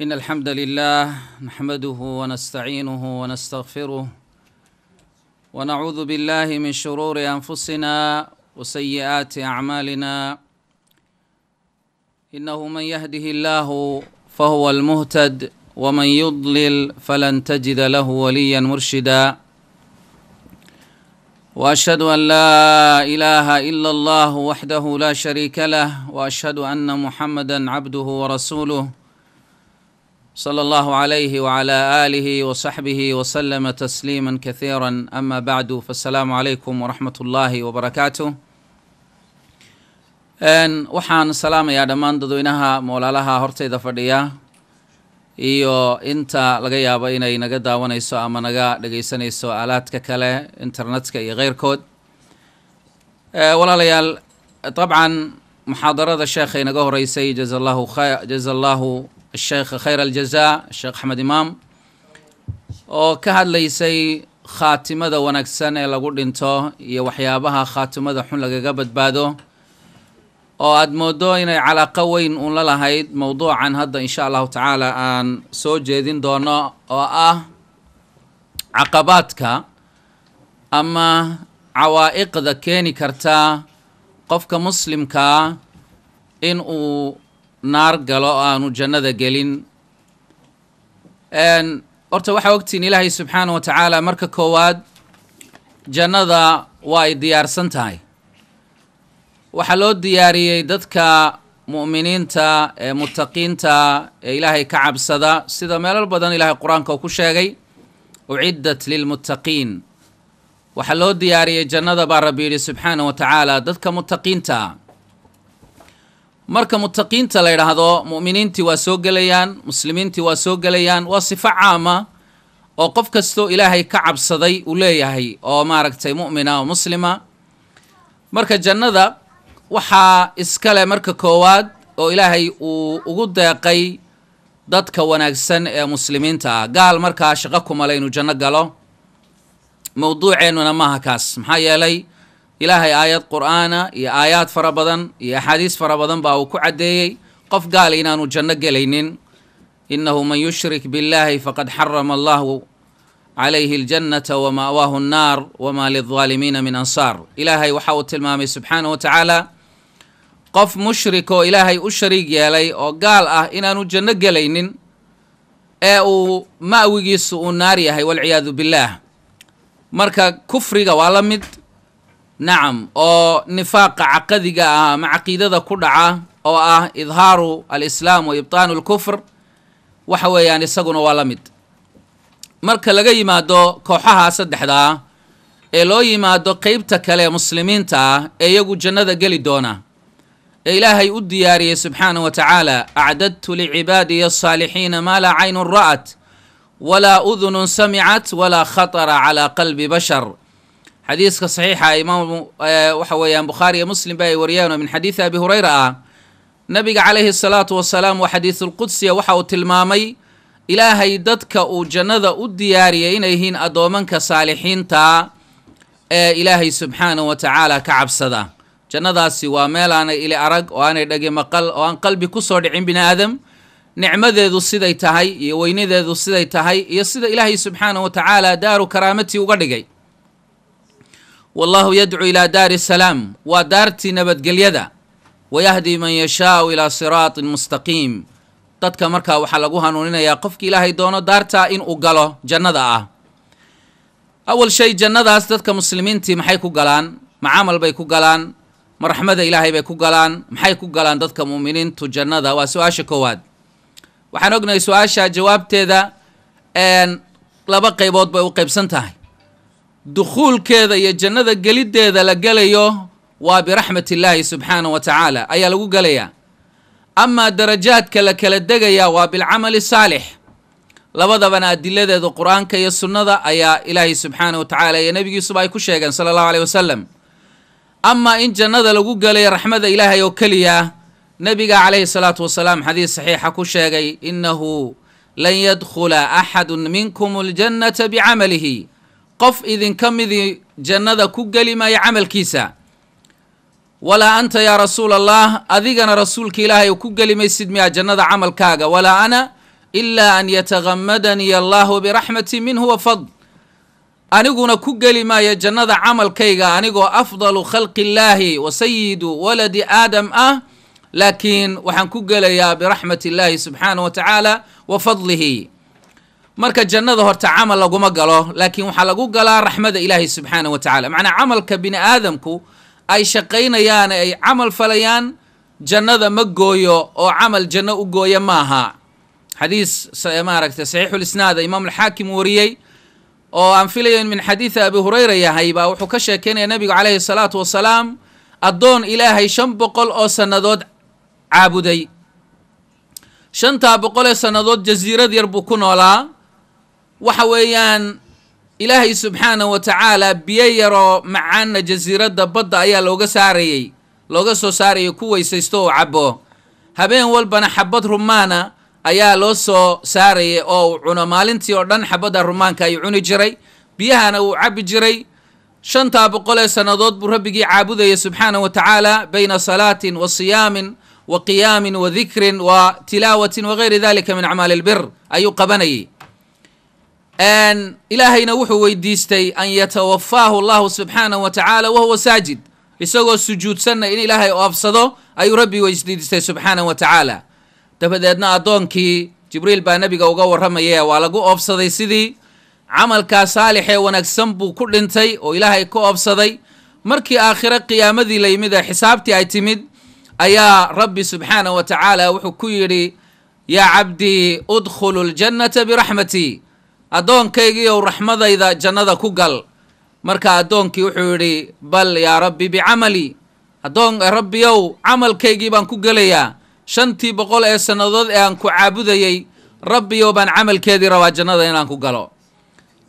إن الحمد لله نحمده ونستعينه ونستغفره ونعوذ بالله من شرور أنفسنا وسيئات أعمالنا إنه من يهده الله فهو المهتد ومن يضلل فلن تجد له وليا مرشدا واشهد ان لا اله الا الله وحده لا شريك له واشهد ان محمدا عبده ورسوله صلى الله عليه وعلى آله وصحبه وسلم تسليما كثيرا أما بعد فالسلام عليكم ورحمة الله وبركاته waxaan salaamayaa dhammaan dadweynaha moolaalaha hortayda fadhiya iyo inta laga yaabo inay naga daawanayso ama naga dhegaysanayso aalaadka kale internetka iyo keyrkood e, walaalayaal dabcan muxaadarada sheekhay naga horeysay jaza allahu jaza allahu sheekh khayr aljaza sheekh axmed imaam oo ka hadlaysay khaatimada wanaagsan ee lagu dhinto iyo waxyaabaha khaatimada xun lagaga badbaado oo aada mooddo inay calaaqo weyn un la lahayd mowduucan hadda insha allahu tacaala aan soo jeedin doono oo ah caqabaadka ama cawaa'iqda keeni karta qofka muslimka in uu naar galo aanu jannada gelin horta waxaa ogtihiin ilaahay subxaana wa tacaala marka koowaad jannada waa ay diyaarsan tahay waxaa loo diyaariyey dadka mu'miniinta ee mutaqiinta ee ilaahay ka cabsada sida meelal badan ilaahay qur-aanka uu ku sheegay uciddat lilmuttaqiin waxaa loo diyaariyey jannada baa rabbi yidhi subxaana wa tacaala dadka mutaqiinta marka mutaqiinta la yidhaahdo mu'miniintii waa soo gelayaan muslimiintii waa soo gelayaan waa sifo caama oo qof kastoo ilaahay ka cabsaday uu leeyahay oo maaragtay mu'mina oo muslima marka jannada waxaa iskale marka koowaad oo ilaahay uu ugu deeqay dadka wanaagsan ee muslimiinta ah gaal markaa shaqo kumale inuu janno galo mawduuceennuna maaha kaas maxaa yeelay ilaahay aayad qur'aana iyo aayaad fara badan iyo axaadiis fara badan baa uu ku caddeeyey qof gaala inaanu janno gelaynin innahu man yushrik biاllaahi faqad xarama allahu calayhi اljannata wama'waahu اnnaar wama lilظaalimiina min ansaar ilaahay waxa uu tilmaamay subxaanah wa tacaala qof mushrikoo ilaahay u shariig yeelay oo gaal ah inaanu janno gelaynin ee uu ma'wigiisu uu naar yahay walciyaadu billaah marka kufriga waa la mid nacam oo nifaaqa caqadiga ah ama caqiidada ku dhaca oo ah idhaaru alislaam wa ibtaanu alkufr waxa weeyaan isaguna waa la mid marka laga yimaado kooxaha saddexdaa ee loo yimaado qaybta kale muslimiinta ah ee iyagu jannada geli doona ee ilaahay u diyaariyey subxaanahu wa tacaala acdadtu licibaadiya asaalixiina maa laa caynun ra'at walaa udunun samicat walaa khatara calaa qalbi bashar xadiiska saxiixa imaam eh, waxa weeyaan bukhaari iyo muslim ba ay wariyaan oo min xadiidi abi hurayra ah nabiga calayhi salaatu wasalaam wa xadiisulqudsiya waxa uu tilmaamay ilaahay dadka uu jannada u diyaariyay inay yihiin addoomanka saalixiinta ee ilaahay subxaanahu wa tacaala ka cabsada jannadaasi waa meel aanay ili arag oo aanay dhagi maqal oo aan qalbi ku soo dhicin bini aadam nicmadeedu siday tahay iyo weynadeedu siday tahay iyo sida ilaahay subxaanahu wa tacaala daaru karaamatii uga dhigay wallahu yadcuu ilaa daari salaam waa daartii nabadgelyada wayahdii man yashaau ilaa siraatin mustaqiim dadka markaa waxaa lagu hanuuninayaa qofkii ilaahay doono daartaa uu galo jannada ah awal shay jannadaas dadka muslimiintii maxay ku galaan macamal bay ku galaan ma raxmada ilaahay bay ku galaan maxay ku galaan dadka muminiintu jannada waa su-aasha koowaad waxaan ognahay su-aasha jawaabteeda laba qaybood bay u qaybsan tahay dukhuulkeeda iyo jannada geliddeeda la gelayo waa biraxmat illaahi subxaana wa tacaala ayaa lagu gelayaa amaa darajaadka la kala degayaa waa bilcamali saalix labadabana adiladeeda qur-aanka iyo sunnada ayaa ilaahay subxaana wa tacaala iyo nebigiisuba ay ku sheegeen sala allahu aleyh wasalam amaa in jannada lagu gelay raxmada ilaahay oo keliya nebiga calayhi salaatu wasalaam xadiis saxiixa ku sheegay innahu lan yadkhula axadun minkum aljannata bicamalihi qof idinka midii jannada ku geli maayo camalkiisa walaa anta yaa rasuul allah adigana rasuulka ilaahay ku geli maysid miyaa jannada camalkaaga walaa ana ilaa an yatagamadaniy allahu biraxmati minhu wa fadl aniguna ku geli maayo jannada camalkayga anigoo afdalu khalqi illaahi wa sayidu waladi aadam ah laakiin waxaan ku gelayaa biraxmat illaahi subxaanah wa tacaala wa fadlihi marka jannada horta camal laguma galo laakiin waxaa lagu galaa raxmada ilaahay subxaana wa tacala macnaa camalka bini aadamku ay shaqaynayaane ay camal falayaan jannada ma gooyo oo camal janno u gooya maaha xadiis maaragtay saxiixulisnaada imaam alxaakim wariyey oo aan filayo in min xadiida abi hurayra yahay baa wuxuu ka sheekeynaya nebigu calayhi salaatu wasalaam addoon ilaahay shan boqol oo sannadood caabuday shantaa boqol ee sannadood jasiirad yar buu ku noolaa waxa weeyaan ilaahay subxaana wa tacaala biyo yaroo macaanna jasiiradda badda ayaa looga saarayey looga soo saarayay ku weysaysto oo cabo habeen walbana xabad rumaana ayaa loo soo saarayay oo uu cuno maalintii oo dhan xabadda rumaanka ay cuni jiray biyahana uu cabbi jiray shantaa boqol ee sannadood buu rabbigii caabudayay subxaana wa tacaala bayna salaatin wa siyaamin wa qiyaamin wa dikrin wa tilaawatin wa gayri dalika min acmaali albir ayuu qabanayay ilaahayna wuxuu weydiistay an yatawafaahu allahu subxaanahu wa tacaala wahuwa saajid isagoo sujuudsanna in ilaahay oofsado ayuu rabbi weydiistay subxaanahu wa tacaala dabadeedna addoonkii jibriil baa nebiga uga warramaye waa lagu oofsaday sidii camalkaa saalixee wanaagsan buu ku dhintay oo ilaahay ka oofsaday markii aakhiro qiyaamadii la yimid ee xisaabtii ay timid ayaa rabbi subxaanahu wa tacaala wuxuu ku yidhi yaa cabdii udkhulu ljannata biraxmatii addoonkaygii ow raxmadayda jannada ku gal marka addoonkii wuxuu yidhi bal yaa rabbi bicamali addoon rabbiyow camalkaygii baan ku gelayaa shantii boqol ee sannadood ee aan ku caabudayey rabbiyow baan camalkeedii rabaa jannada inaan ku galo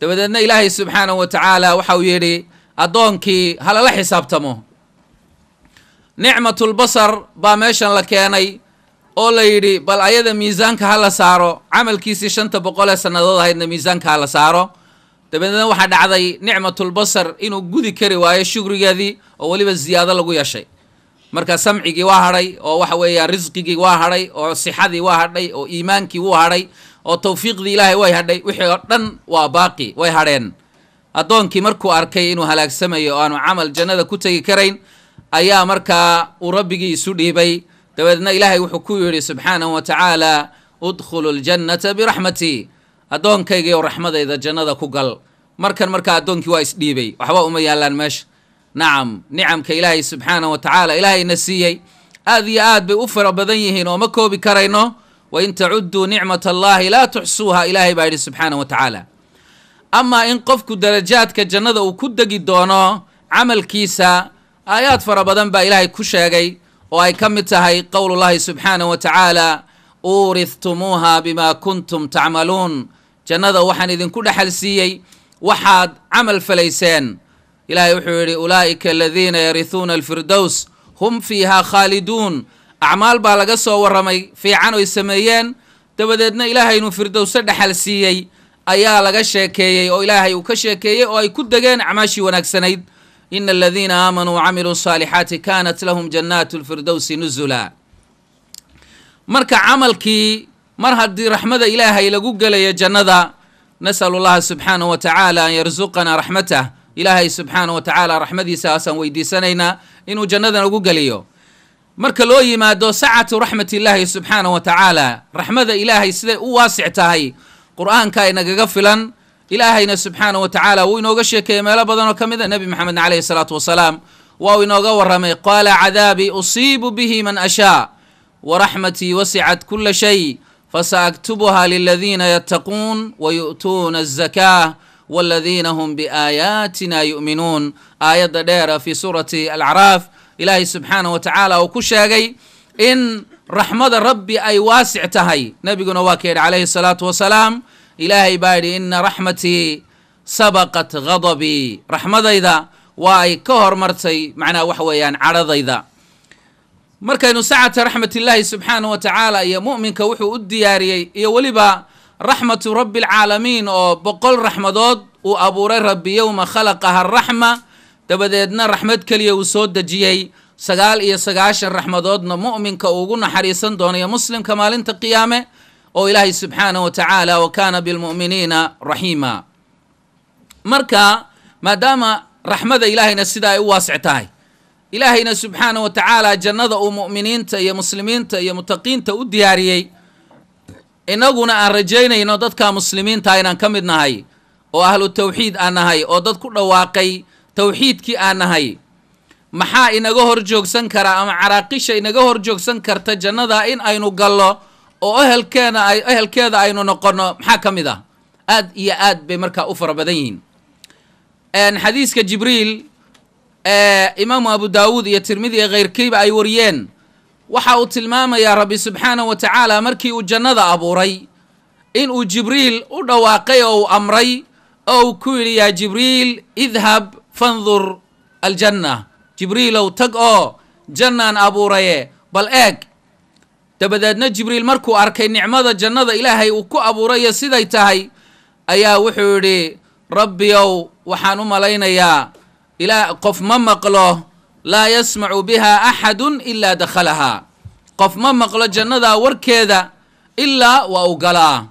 dabadeedna ilaahay subxaanahu wa tacaala waxa uu yidhi addoonkii halala xisaabtamo nicmatulbasar baa meeshan la keenay oo la yidhi bal ayada miisaanka ha la saaro camalkiisii shanta boqol ee sannadood ahaydna miisaanka ha la saaro dabeedna waxaa dhacday nicmatulbasar inuu gudi kari waayo shukrigeedii oo weliba ziyaado lagu yeeshay marka samcigii waa hadhay oo waxa weeyaan risqigii waa hadhay oo sixadii waa hadhay oo iimaankii wuu hadhay oo tawfiiqdii ilaahay way hadhay wixii oo dhan waa baaqi way hadheen addoonkii markuu arkay inuu halaagsamayo oo aanu camal jannada ku tegi karayn ayaa markaa uu rabbigii isu dhiibay dabeedna ilaahay wuxuu ku yidhi subxaanahu tacaala udkhulu ljannata biraxmatii addoonkaygiioo raxmadayda jannada ku gal markan markaa addoonkii waa isdhiibay waxba uma yaallaan meesha nacam nicamka ilaahay subxaanahu watacaala ilaahayna siiyey aad iyo aad bay u fara badan yihiin oo ma koobi karayno wa in tacudduu nicmat allaahi laa tuxsuuha ilaahay baa yidhi subxaanah wa tacaala amaa in qofku darajaadka jannada uu ku degi doono camalkiisa aayaad fara badan baa ilaahay ku sheegay oo ay ka mid tahay qowlullaahi subxaanah wa tacaala uurihtumuuha bimaa kuntum tacmaluun jannada waxaan idinku dhexal siiyey waxaad camal falayseen ilaahay wuxuu yidhi ulaa'ika aladiina yarihuuna alfirdows hum fiiha khaaliduun acmaal baa laga soo warramay fiican oy sameeyeen dabadeedna ilaahaynu firdowse dhexal siiyey ayaa laga sheekeeyey oo ilaahay uu ka sheekeeyey oo ay ku degeen acmaashii wanaagsanayd ina aladiina aamanuu wacamiluu asaalixaati kaanat lahum jannaatu lfirdowsi nuzula marka camalkii mar haddii raxmada ilaahay lagu gelayo jannada nasalu llaha subxaanahu wa tacaala an yarsuqanaa raxmatah ilaahay subxaanahu wa tacaala raxmadiisa haasaan weydiisanaynaa inuu jannada nagu geliyo marka loo yimaado sacatu raxmatillaahi subxaanahu wa tacaala raxmada ilaahay siday u waasic tahay qur ay nagaga filan ilaahayna subxaana wa tacaala wuu inooga sheekeeyey meelo badanoo ka mida ah nebi maxamedna caleyhi salaatu wasalaam waa uu inooga warramay qaala cadaabii usiibu bihi man ashaa waraxmatii wasicat kula shay fasaaktubuha liladiina yattaquun wayu'tuuna azakaa waladiina hum biaayaatina yu'minuun aayadda dheera fii suurati alacraaf ilaahay subxaana wa tacaala uu ku sheegay in raxmada rabbi ay waasic tahay nebiguna waa ka yidhi calayhi salaatu wasalaam ilaahay baa yidhi ina raxmatii sabaqat ghadabii raxmadayda waa ay ka hormartay macnaha waxa weeyaan cadhadayda markaynu sacata raxmatillaahi subxaanahu wa tacaala iyo mu'minka wuxuu u diyaariyey iyo weliba raxmatu rabbi alcaalamiin oo boqol raxmadood uu abuuray rabbi yowma khalaqaha araxma dabadeedna raxmad keliya uu soo dejiyey sagaal iyo sagaashan raxmadoodna mu'minka ugu naxariisan doonayo muslimka maalinta qiyaame oo ilaahay subxaana wa tacaala wa kaana bilmu'miniina raxiima marka maadaama raxmada ilaahayna sidaa ay u waasic tahay ilaahayna subxaana wa tacaala jannada uu mu'miniinta iyo muslimiinta iyo mutaqiinta u diyaariyey inaguna aan rajaynayno dadka muslimiinta aynaan ka mid nahay oo ahlu tawxiid aan nahay oo dad ku dhawaaqay tawxiidkii aan nahay maxaa inaga hor joogsan kara ama caraaqisha inaga hor joogsan karta jannada in aynu gallo oo ehelkeena a ehelkeeda aynu noqonno maxaa ka mid ah aad iyo aad bay markaa u fara badan yihiin xadiiska jibriil ee imaamu abu daawuud iyo tirmidi ee khayrkiiba ay wariyeen waxa uu tilmaamayaa rabbi subxaanahu wa tacaala markii uu jannada abuuray inuu jibriil u dhawaaqay oo uu amray oo uu ku yidhi yaa jibriil idhab fandur aljanna jibriilow tag oo jannaan abuuraye bal eeg dabadeedna jibriil markuu arkay nicmada jannada ilaahay uu ku abuurayo siday tahay ayaa wuxuu yidhi rabbiyow waxaan u malaynayaa ilaa qof ma maqlo laa yasmacu biha axadun ilaa dakhalahaa qof ma maqlo jannadaa warkeeda ilaa waa u galaa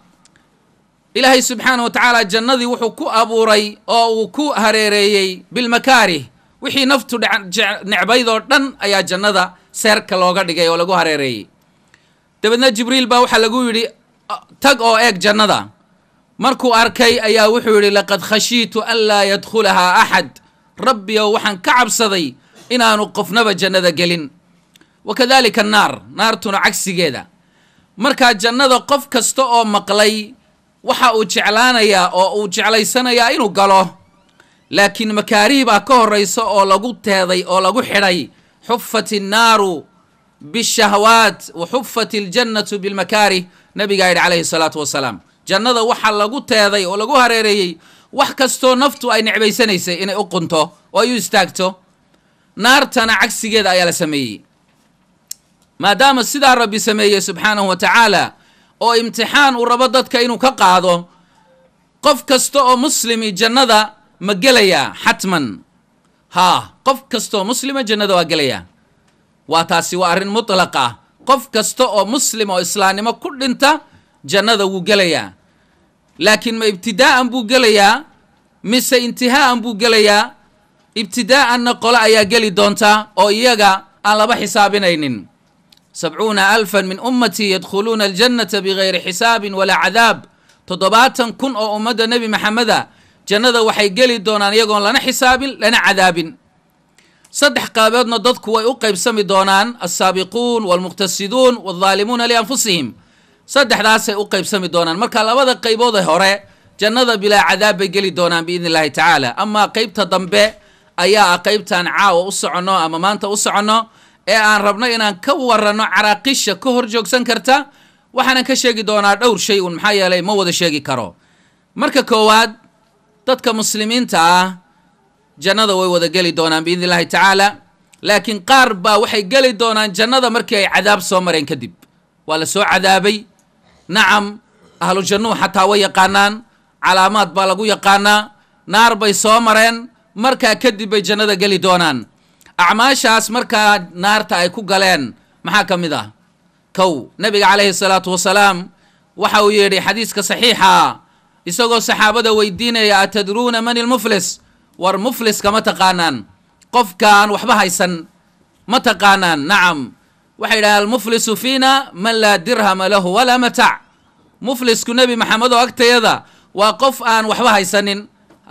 ilaahay subxaana wa tacaala jannadii wuxuu ku abuuray oo uu ku hareereeyey bilmakaarih wixii naftu necbayd oo dhan ayaa jannada seerka looga dhigay oo lagu hareereeyey dabadna jibriil baa waxaa lagu yidhi tag oo eeg jannada markuu arkay ayaa wuxuu yidhi laqad khashiitu an laa yadkhulahaa axad rabbiyow waxaan ka cabsaday inaanu qofnaba jannada gelin wa kadalika naar naartuna cagsigeeda markaa jannada qof kasta oo maqlay waxa uu jeclaanayaa oo uu jeclaysanayaa inuu galo laakiin makaariih ah baa ka horraysa oo lagu teeday oo lagu xidhay xufat innaaru bishahwaat wa xufat iljannatu bilmakaarih nabigaa yidhi calayhi salaatu wasalaam jannada waxaa lagu teeday oo lagu hareereeyey wax kastoo naftu ay necbaysanaysay inay u qunto oo ay u istaagto naartana cagsigeeda ayaa la sameeyey maadaama sidaa rabbi sameeyey subxaanahu wa tacaala oo imtixaan uu rabo dadka inuu ka qaado qof kasta oo muslimi jannada ma gelayaa xatman haa qof kastaoo muslima jannada waa gelayaa waa taasi waa arrin mutlaq ah qof kasta oo muslim oo islaamnimo ku dhinta jannada wuu gelayaa laakiin ma ibtidaa'an buu gelayaa mise intihaa'an buu gelayaa ibtidaa'anna qole ayaa geli doontaa oo iyaga aan laba xisaabinaynin sabcuuna alfan min ummatii yadkhuluuna aljannata bigayri xisaabin walaa cadaab toddobaatan kun oo ummadda nebi maxameda jannada waxay geli doonaan iyagoon lana xisaabin lana cadaabin saddex qaaboodna dadku way u qaybsami doonaan alsaabiquun walmuqtasiduun waldaalimuuna lianfusihim saddexdaasay u qaybsami doonaan marka labada qaybood ee hore jannada bilaa cadaab bay geli doonaan biidni illahi tacaala ama qaybta dambe ayaa ah qaybtaan caawa u soconno ama maanta u soconno ee aan rabno inaan ka waranno caraaqisha ka hor joogsan karta waxaanan ka sheegi doonaa dhowr shay un maxaa yeelay ma wada sheegi karo marka koowaad dadka muslimiinta ah jannada way wada geli doonaan biidni illahi tacaala laakiin qaar baa waxay geli doonaan jannada markii ay cadaab soo mareen kadib waa la soo cadaabay nacam ahlujannuu xataa way yaqaanaan calaamaad baa lagu yaqaanaa naar bay soo mareen markaa kadib bay jannada geli doonaan acmaashaas markaa naarta ay ku galeen maxaa ka mid ah kow nebiga calayhi salaatu wasalaam waxa uu yidhi xadiiska saxiixa ah isagoo saxaabada weydiinaya atadruuna man ilmuflis war mufliska ma taqaanaan qofkaan waxba haysan ma taqaanaan nacam waxay yidhaha almuflisu fiina man laa dirhama lahu walaa mataac muflisku nebi maxamed oo agtayada waa qof aan waxba haysanin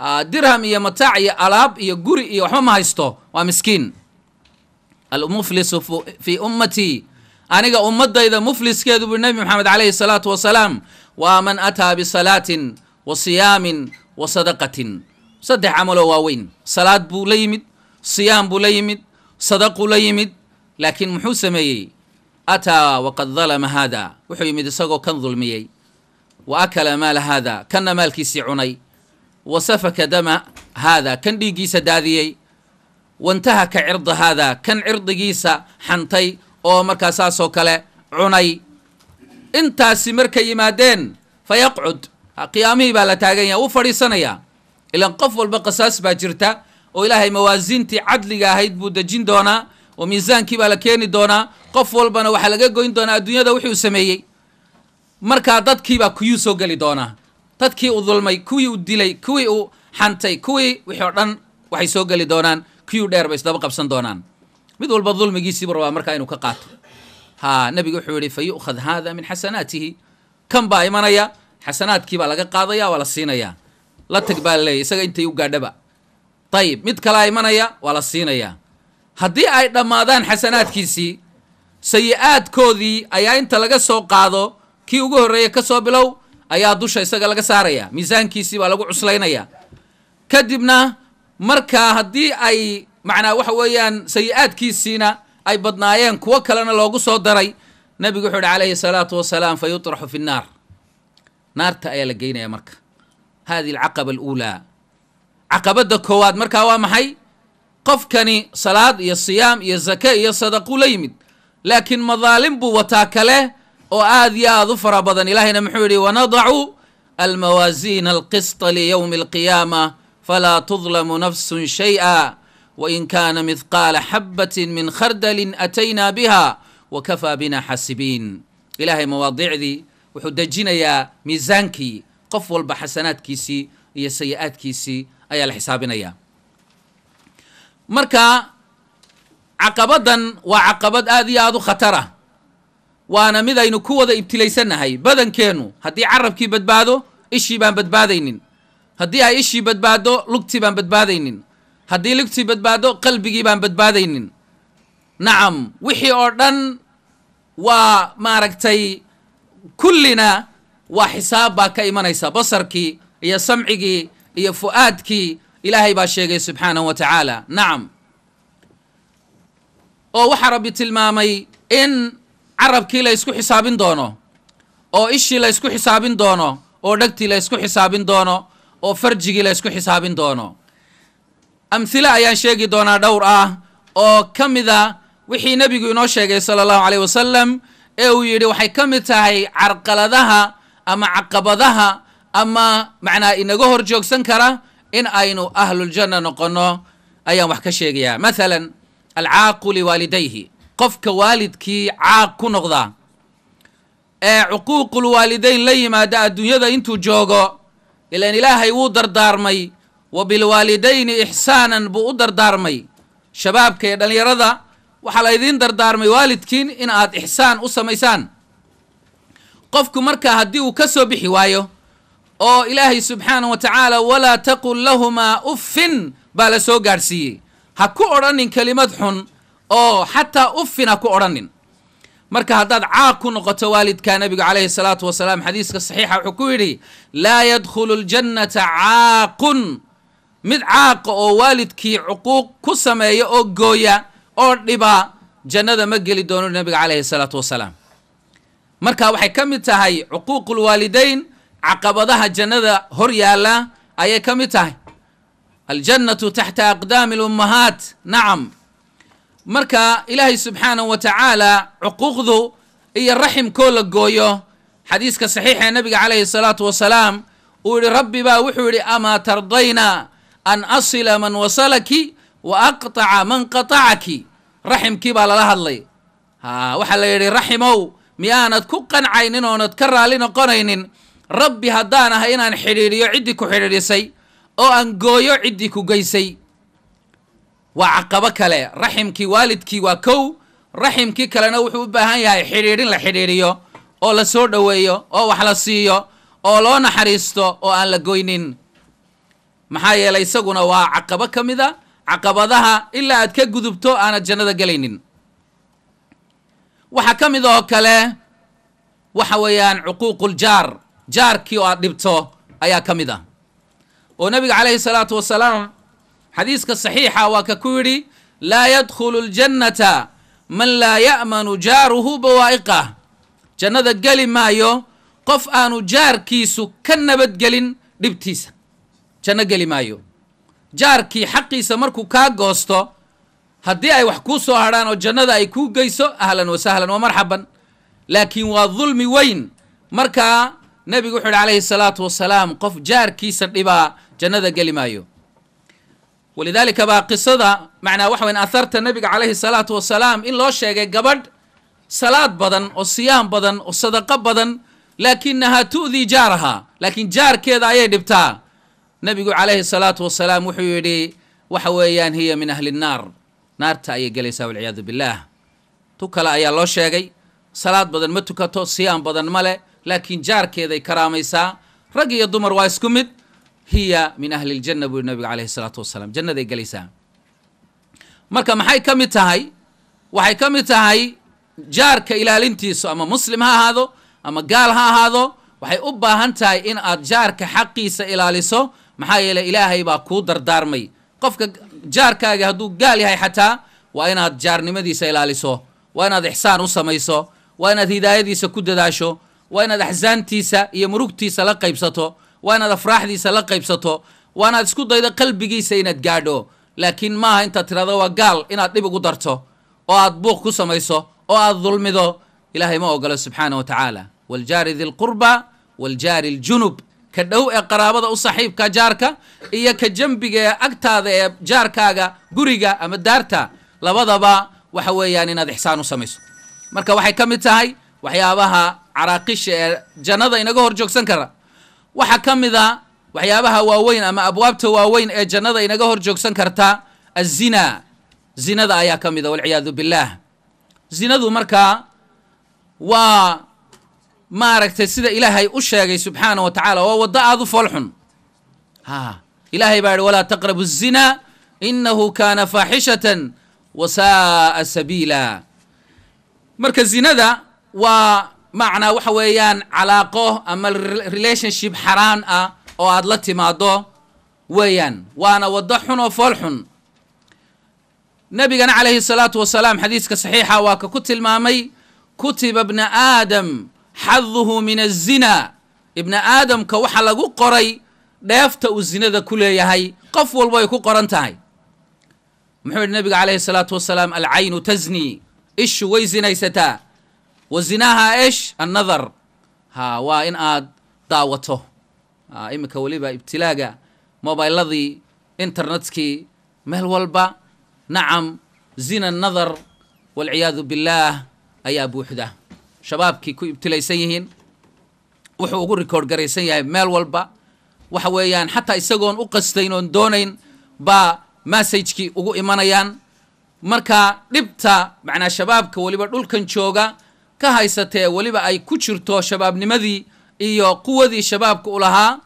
ah, dirham iyo mataac iyo alaab iyo guri iyo waxba ma haysto waa miskiin almuflisu fii ummatii aniga ummadayda mufliskeedu buu nebi maxamed calayhi salaatu wasalaam waa man ataa bisalaatin wa siyaamin wa sadaqatin saddex camaloo waaweyn salaad buu la yimid siyaam buu la yimid sadaquu la yimid laakiin muxuu sameeyey ataa waqad dalama haada wuxuu yimid isagoo kan dulmiyey wa akala maala haada kanna maalkiisii cunay wa safaka dama haada kan dhiiggiisa daadiyey wantahaka cirda haada kan cirdigiisa xantay oo markaa saasoo kale cunay intaasi markay yimaadeen fa yaqcud qiyaamihii baa la taagan yaha wuu fadhiisanayaa ilaan qof walba qasaas baa jirta oo ilaahay mawaasiintii cadliga ahayd buu dejin doonaa oo miisaankii baa la keeni doonaa qof walbana waxaa laga goyn doonaa adduunyada wuxuu sameeyey markaa dadkiibaa kuyuu soo geli doonaa dadkii uu dulmay kuwii uu dilay kuwii uu xantay kuwii wixii o dhan waxay soo geli doonaan kuyuu dheer isdaba qabsan doonaan mid walba dulmigiisiibuu rabaa markaa inuu ka qaato ha nebigu wuxuu yidhi fa yu'khad haada min xasanaatihi kan baa imanaya xasanaadkii baa laga qaadaya waa la siinayaa la tag baa laleeyahy isaga intay u gaadhaba ayib mid kalaa imanaya waa la siinayaa haddii ay dhammaadaan xasanaadkiisii sayi-aadkoodii ayaa inta laga soo qaado kii ugu horreeya ka soo bilow ayaa dusha isaga laga saaraya miisaankiisii baa lagu cuslaynaya kadibna markaa haddii ay macnaa waxa weeyaan sayi-aadkiisiina ay badnaayeen kuwo kalena loogu soo daray nebigu wuxuu uhi calayhi salaatu wasalaam fa yutraxu fi nnaar naarta ayaa la geynaya marka hadi alcaqaba aluulaa caqabadda koowaad markaa waa maxay qofkani salaad iyo siyaam iyo zake iyo sadaquu la yimid laakiin madaalim buu wataa kale oo aad iyo aad u fara badan ilaahayna muxuu yidhi wanadacu almawaasiina alqisطa liyowmi alqiyaama falaa tudlamu nafsun shay'a wain kaana midqaala xabatin min khardalin ataynaa biha wakafaa bina xaasibiin ilaahay mawaadicdii wuxuu dejinayaa miisaankii qof walba xasanaadkiisii iyo sayi-aadkiisii ayaa la xisaabinayaa marka caqabadan waa caqabad aad iyo aad u khatar ah waana mid aynu ku wada ibtilaysannahay badankeennu haddii carabkii badbaado ishii baan badbaadaynin haddii ay ishii badbaado lugtii baan badbaadaynin haddii lugtii badbaado qalbigii baan badbaadaynin nacam wixii oo dhan waa maaragtay kullina waa xisaab baa ka imanaysa basarkii iyo samcigii iyo fu'aadkii ilaahay baa sheegay subxaanahu wa tacaala nacam oo waxaa rabbi tilmaamay in carabkii la ysku xisaabin doono oo ishii la ysku xisaabin doono oo dhegtii la ysku xisaabin doono oo farjigii la ysku xisaabin doono amhile ayaan sheegi doonaa dhowr ah oo ka mida wixii nebigu inoo sheegay sala allahu caleyh wasalam ee uu yidhi waxay ka mid tahay carqaladaha ama caqabadaha ama macnaha inaga hor joogsan kara in aynu ahluljanna noqonno ayaan wax ka sheegayaa maalan alcaaqu liwaalidayhi qofka waalidkii caaq ku noqdaa ee cuquuqul waalidayn la yimaada adduunyada intuu joogo ilan ilaahay wuu dardaarmay wa bilwaalidayni ixsaanan buu u dardaarmay shabaabka ee dhallinyarada waxaa la ydiin dardaarmay waalidkiin in aad ixsaan u samaysaan qofku markaa haddii uu ka soo bixi waayo oo ilaahay subxaana wa tacaala walaa taqul lahumaa uffin baa la soo gaadhsiiyey ha ku odhanin kelimad xun oo xataa uffin ha ku odhanin marka haddaad caaq ku noqoto waalidkaa nebigu calayhi salaatu wasalaam xadiiska saxiixa wuxuu ku yidhi laa yadkhulu ljannata caaqun mid caaqa oo waalidkii cuquuq ku sameeya oo gooya oo dhiba jannada ma geli doono nebiga calayhi salaatu wasalaam marka waxay ka mid tahay cuquuqul waalidayn caqabadaha jannada hor yaalla ayay ka mid tahay aljannatu taxta aqdaami alummahaat nacam marka ilaahay subxaanahu wa tacaala cuquuqdu iyo raximkoo la gooyo xadiiska saxiixa ee nabiga calayhi salaatu wasalaam uu yidhi rabbi baa wuxuu yidhi amaa tardayna an asila man wasalaki wa aqtaca man qatacaki raximkii baa lala hadlay ha waxaa la yidhi raximow miyaanad ku qancaynin oonad ka raalli noqonaynin rabbi haddaan ahay inaan xidhiidhiyo ciddii ku xidhiidhisay oo aan gooyo ciddii ku geysay waa caqabo kale raximkii waalidkii waa kow raximkii kalena wuxuu u baahan yahay xidhiidhin la xidhiidhiyo oo la soo dhoweeyo oo wax la siiyo oo loo naxariisto oo aan la goynin maxaa yeelay isaguna waa caqabo ka mid a caqabadaha ilaa aad ka gudubto aanad jannada gelaynin waxaa ka mid oo kale waxa weeyaan cuquuquljaar jaarkii oo aad dhibto ayaa ka mid ah oo nebiga calayhi salaatu wasalaam xadiiska saxiixa waa ka ku yidhi laa yadkhulu ljannata man laa ya'manu jaaruhu bawaa'iqah jannada geli maayo qof aanu jaarkiisu ka nabadgelin dhibtiisa janno geli maayo jaarkii xaqiisa markuu kaa goosto haddii ay wax kuu soo hadhaan oo jannada ay kuu geyso ahlan wasahlan wa marxaban laakiin waa dulmi weyn markaa nebigu wuxuu yidhi calayhi salaatu wasalaam qof jaarkiisa dhibaa jannada geli maayo walidaalika baa qisada macnaa waxa weyn aharta nebiga calayhi salaatu wasalaam in loo sheegay gabadh salaad badan oo siyaam badan oo sadaqo badan laakinaha tu'dii jaaraha laakiin jaarkeeda ayay dhibtaa nebigu calayhi salaatu wasalaam wuxuu yidhi waxa weeyaan hiya min ahli nnaar naarta ayay gelaysaa walciyaadu billaah tu kale ayaa loo sheegay salaad badan ma tukato siyaan badan ma leh laakiin jaarkeeday karaamaysaa rag iyo dumar waa isku mid hiya min ahli ljanna buu nabiga caleyhi salaatu wasalaam jannaday gelaysaa marka maxay ka mid tahay waxay ka mid tahay jaarka ilaalintiisu ama muslim ha ahaado ama gaal ha ahaado waxay u baahan tahay in aad jaarka xaqiisa ilaaliso maxaa yeele ilaahay baa kuu dardaarmay qofka jaarkaaga hadduu gaal yahay xataa waa inaad jaarnimadiisa ilaaliso waa inaad ixsaan u samayso waa inaad hidaayadiisa ku dadaasho waa inaad axsaantiisa iyo murugtiisa la qaybsato waa inaad afraaxdiisa la qaybsato waa inaad isku daydo qalbigiisa inaad gaadho laakiin maaha intaad tirahdo waa gaal inaad dhib ugu darto oo aad buuq ku samayso oo aad dulmido ilaahay ma ogolo subxaana wa tacaala waaljaari dilqurba waaljaari ljunub ka dhow ee qaraabada u saxiibka jaarka iyo ka jambiga ee agtaada ee jaarkaaga guriga ama daarta labadaba waxa weeyaan inaad ixsaan u samayso marka waxay ka mid tahay waxyaabaha caraaqisha ee jannada inaga hor joogsan kara waxaa ka mid a ah waxyaabaha waaweyn ama abwaabta waaweyn ee jannada inaga hor joogsan karta azinaa zinada ayaa ka mid a ah, walciyaadu billaah zinadu markaa waa maaragtay sida ilaahay u sheegay subxaana wa tacaala waa waddo aada u foolxun ha ilaahay baa yihi walaa taqrabu الzina inahu kaana faaxishatan wasa'a sabiila marka zinada waa macnaa waxa weeyaan calaaqo ama relationship xaraan ah oo aada la timaado weeyaan waana waddo xun oo fool xun nebigana calayhi salaatu wasalaam xadiiska saxiixa waa ka ku tilmaamay kutiba bna aadam xaduhu min azina ibni aadamka waxaa lagu qoray dheefta uu zinada ku leeyahay qof walba ay ku qoran tahay muxuu yidhi nabiga calayhi salaatu wasalaam alcaynu tazni ishu way zinaysataa wa zinaaha ish annadar ha waa in aad daawato iminka weliba ibtilaaga mobiladii internetkii meel walba nacam zina nadar walciyaadu billaah ayaa buuxda shabaabkii ku ibtilaysan yihiin wuxuu ugu rikoord garaysan yahay meel walba waxa weeyaan xataa isagoon u qastayn oon doonayn baa massajkii ugu imanayaan marka dhibta macnaa shabaabka weliba dhulkan jooga ka haysatee weliba ay ku jirto shabaabnimadii iyo quwadii shabaabka u lahaa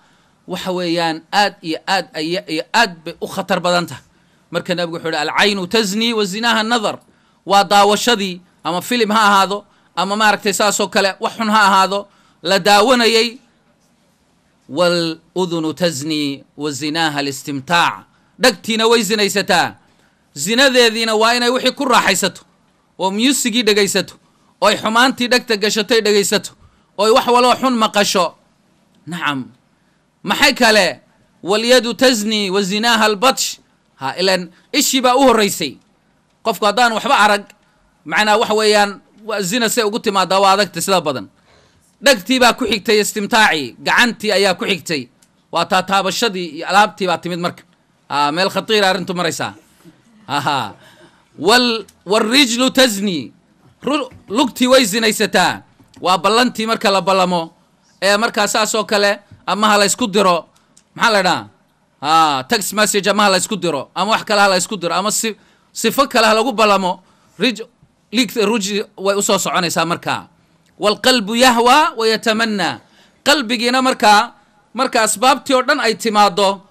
waxa weeyaan aad iyo aad ay aad bay u khatar badan tahay marka nabigu wuxuu ihi alcaynu tasnii wa zinaha nadar waa daawashadii ama filim ha ahaado ama maaragtay saasoo kale wax xun ha ahaado la daawanayay waludunu taznii wa zinaaha alistimtaac dhagtiina way zinaysataa zinadeediina waa inay wixii ku raaxaysato oo myusigii dhegaysato ooy xumaantii dhegta gashatoy dhegaysato ooy wax waloo xun maqasho nacam maxay kale walyadu taznii wa zinaaha albatsh ha ilan ishii baa u horraysay qofku haddaan waxba arag macnaa waxa weeyaan zina say ugu timaadaa waa adagta sida badan dhegtii baa ku xigtay istimtaacii gacantii ayaa ku xigtay waa taataabashadii iyo alaabtii baa timid marka meel khatiira ah arrintu maraysaa wrijlu tazni lugtii way zinaysataa waa ballantii marka la ballamo ee markaa saasoo kale amaha laysku diro maxaa la dhaha text message amaha laysku diro ama wax kale ha laysku diro ama si sifo kale ha lagu ballamo liigta way usoo soconaysaa markaa waalqalbu yahwa wayatamanaa qalbigiina markaa marka asbaabtii oo dhan ay timaaddo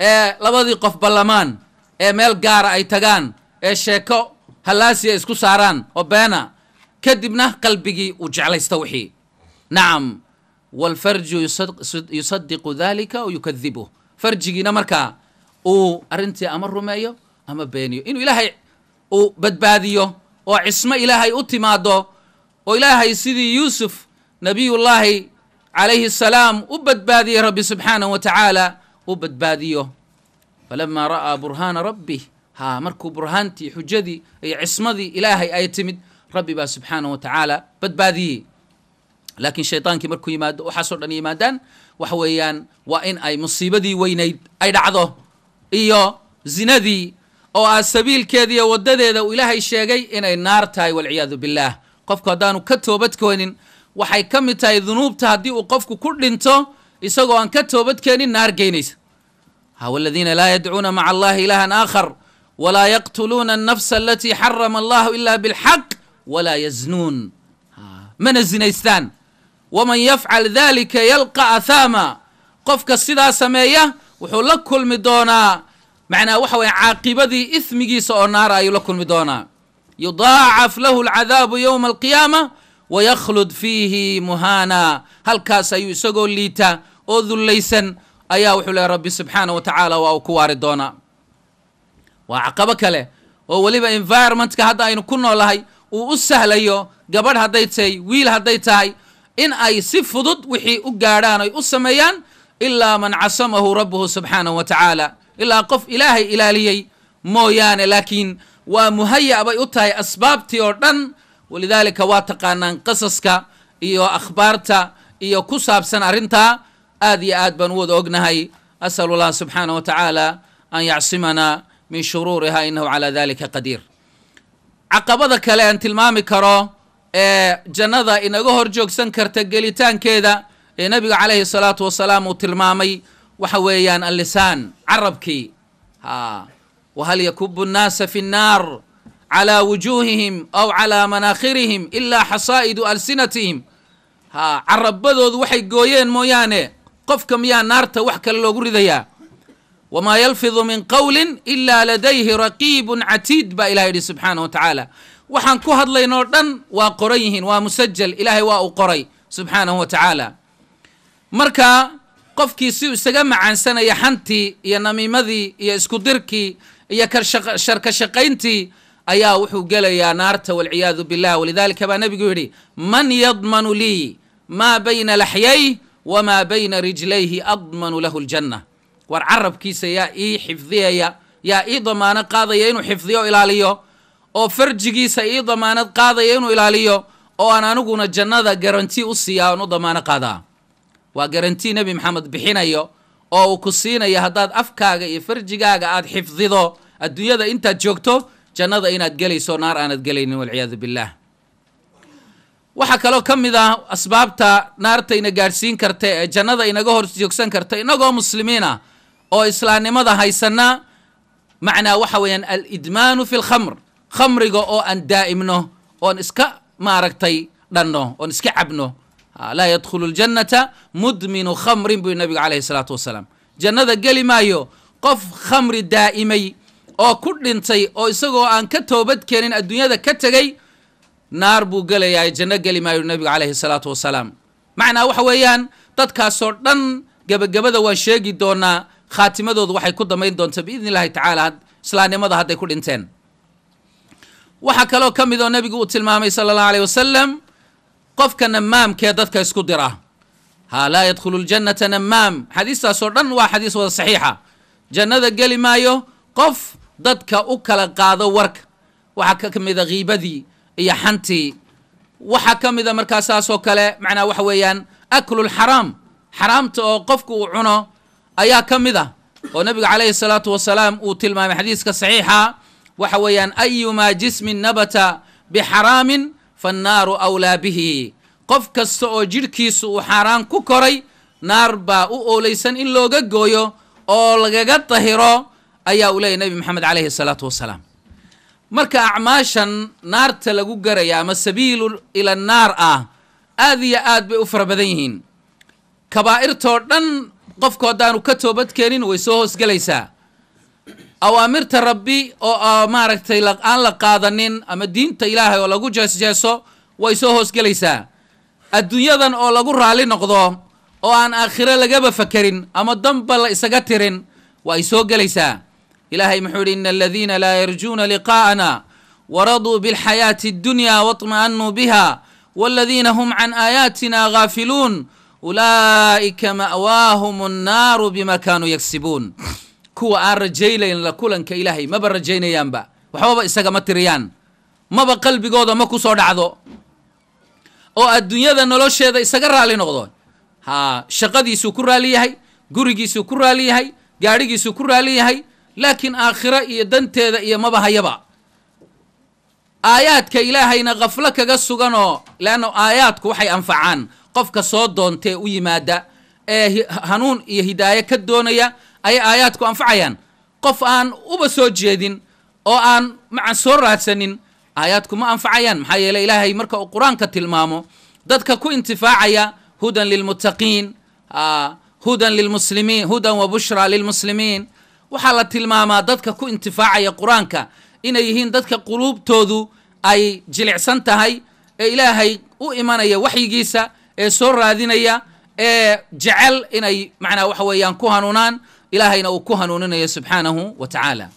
ee labadii qof ballamaan ee meel gaara ay tagaan ee sheeko hallaasiya isku saaraan oo beena kadibna qalbigii uu jeclaysta wixii nacam waalfarju yusadiqu dalika oo yukadibuh farjigiina markaa uu arrintii ama rumeeyo ama beeniyo inuu ilaahay uu badbaadiyo oo cismo ilaahay u timaado oo ilaahay sidii yuusuf nebiyullaahi calayhi asalaam u badbaadiyey rabbi subxaanahu wa tacaala u badbaadiyo falamaa ra'aa burhaana rabbih haa markuu burhaantii xujadii iyo cismadii ilaahay ay timid rabbi baa subxaanahu wa tacaala badbaadiyey laakiin shaydaankii markuu yimaado waxaasoo dhan yimaadaan waxa weeyaan waa in ay musiibadii weynayd ay dhacdo iyo zinadii oo ah sabiilkeeda iyo wadadeeda uu ilaahay sheegay inay naar tahay walciyaadu billaah qofku haddaanu ka toobadkeenin waxay ka mid tahay dunuubta haddii uu qofku ku dhinto isagoo aan ka toobadkeenin naar geynaysa hawaladiina laa yadcuuna maca allahi ilaahan aakhar walaa yaqtuluuna annafsa alatii xarama allahu ila bilxaq walaa yaznuun mana zinaystaan waman yafcal dalika yalqa ahaama qofka sidaa sameeya wuxuu la kulmi doonaa macnaa waxa weye caaqibadii ismigiisa oo naara ayuu la kulmi doonaa yudaacaf lahu alcadaabu yowma alqiyaama wayakhlud fiihi muhaana halkaas ayuu isagoo liita oo dullaysan ayaa wuxuu leehay rabbi subxaana wa tacaala waa uu ku waari doonaa waa caqabo kale oo weliba environmentka hadda aynu ku noolahay uu u sahlayo gabadh hadday tahay wiil hadday tahay in ay si fudud wixii u gaadhaan ay u sameeyaan ilaa man casamahu rabbuhu subxaanahu wa tacaala ilaa qof ilaahay ilaaliyey mooyaane laakiin waa muhaya bay u tahay asbaabtii oo dhan walidaalika waa taqaanaan qasaska iyo akhbaarta iyo ku saabsan arrintaa aad iyo aad baan u wada ognahay asalu allah subxaanah wa tacaala an yacsimana min shuruuriha innahu calaa dalika qadiir caqabada kale aan tilmaami karo ee jannada inaga hor joogsan karta gelitaankeeda ee nebiga calayhi salaatu wasalaam uu tilmaamay waxa weeyaan allisaan carabkii ha wahal yakubu الnaasa fi الnaar calى wujuuhihim aw calى manaakhirihim ilaa xasaa'idu alsinatihim ha carabadoodu waxay gooyeen mooyaane qofka miyaa naarta wax kale loogu ridayaa wamaa yalfidu min qowlin ilaa ladayhi raqiibun catiid baa ilahay yidhi subxaanah wa tacaala waxaan ku hadlaynoo dhan waa qoran yihiin waa musajal ilaahay waa uu qoray subxaanahu wa tacaala marka qofkii si uu isaga macaansanaya xantii iyo namiimadii iyo iskudirkii iyo sharka shaqayntii ayaa wuxuu gelayaa naarta walciyaadu billah walidaalika baa nebigu yidhi man yadmanu lii maa bayna laxyayh wamaa bayna rijlayhi admanu lahu ljanna war carabkiisa yaa ii xifdiyaya yaa ii damaanad qaadaya inuu xifdiyo o ilaaliyo oo farjigiisa ii damaanad qaadaya inuu ilaaliyo oo aan aniguna jannada garanti u siiya aan u damaano qaadaa waa garantii nebi maxamed bixinayo oo uu ku siinayo haddaad afkaaga iyo farjigaaga aad xifdido adduunyada intaad joogto jannada inaad gelayso naar aanad gelaynin walciyaadu billaah waxaa kaloo ka mid ah asbaabta naarta ina gaadhsiin karta ee jannada inaga hor joogsan karta inagoo muslimiina oo islaamnimada haysana macnaa waxa weeyaan alidmaanu fi lkhamr khamriga oo aan daa'imno oon iska maaragtay dhanno oon iska cabno Ah, laa yadkhulu ljannata mudminu khamrin buu nabigu calayhi salaatu wasalaam jannada geli maayo qof khamri daa'imay oo ku dhintay oo isagoo aan ka toobad keenin adduunyada ka tegay naar buu gelayaa janno geli maayo nabigu calayhi salaatu wasalaam macnaa waxa weeyaan dadkaasoo dhan gebagabada waan sheegi doonaa khaatimadoodu waxay ku damayn doontaa biidni illaahi tacaala islaamnimada hadday ku dhinteen waxaa kaloo ka mid oo nebigu uu tilmaamay sala allahu aleyh wasalam qofka namaamkee dadka isku dira haa laa yadkhulu ljannata namaam xadiistaasoo dhan waa xadiis wada saxiixa jannada geli maayo qof dadka u kala qaado warka waxaa ka mida ah kiibadii iyo xantii waxaa ka mida ah markaa saasoo kale macnaa waxa weeyaan aklu aklulxaraam xaraamta oo qofku uu cuno ayaa ka mid a ah oo nebigu calayhi salaatu wasalaam uu tilmaamay xadiiska saxiixa waxa weeyaan ayumaa jismin nabata bixaraamin faannaaru awlaa bihi qof kasta oo jidhkiisu uu xaaraan ku koray naar baa u oolaysan in looga gooyo oo lagaga dahiro ayaa uu leeyahy nebi moxamed calayhi salaatu wasalaam marka acmaashan naarta lagu garaya ama sabiilu ila naar ah aad iyo aad bay u fara badan yihiin kabaa'irtoo dhan qofku haddaanu ka toobadkeenin way soo hoosgelaysaa awaamirta rabbi oo ah, maaragtay aan la qaadanin ama diinta ilaahay oo lagu jeesjeeso way soo hoosgelaysaa adduunyadan oo lagu raali noqdo oo aan aakhiro lagaba fakerin ama danba la isaga tirin waa ay soo gelaysaa ilaahay muxuu yidhi ina aladiina laa yarjuuna liqaa'ana waraduu bilxayaati اdunya waطma'anuu biha waladiina hum can aayaatina gaafiluun ulaa'ika ma'waahum اnnaaru bima kaanuu yagsibuun kuwa aan rajaynaynla kulanka ilaahay maba rajaynayaanba waxbaba isaga ma tiriyaan maba qalbigooda ma ku soo dhacdo oo adduunyada nolosheeda isaga raalli noqdo haa shaqadiisuu ku raalli yahay gurigiisuu ku raalli yahay gaadhigiisuu ku raalli yahay laakiin aakhira iyo danteeda iyo maba hayaba aayaadka ilaahayna qaflo kaga suganoo leanna aayaadku waxay anfacaan qofka soo doontee u yimaada ee hanuun iyo hidaaye ka doonaya ayay aayaadku anfacayaan qof aan uba soo jeedin oo aan macan soo raadsanin aayaadku ma anfacayaan maxaa yeele ilaahay marka uu qur-aanka tilmaamo dadka ku intifaacaya hudan lilmuttaqiin hudan lilmuslimiin hudan wa bushra lilmuslimiin waxaa la tilmaamaa dadka ku intifaacaya qur-aanka inay yihiin dadka quluubtoodu ay jilicsan tahay ee ilaahay u imanaya waxyigiisa ee soo raadinaya jecel inay manaa waxa weeyaan ku hanuunaan ilaahayna uu ku hanuuninayo subxaanahu wa tacaala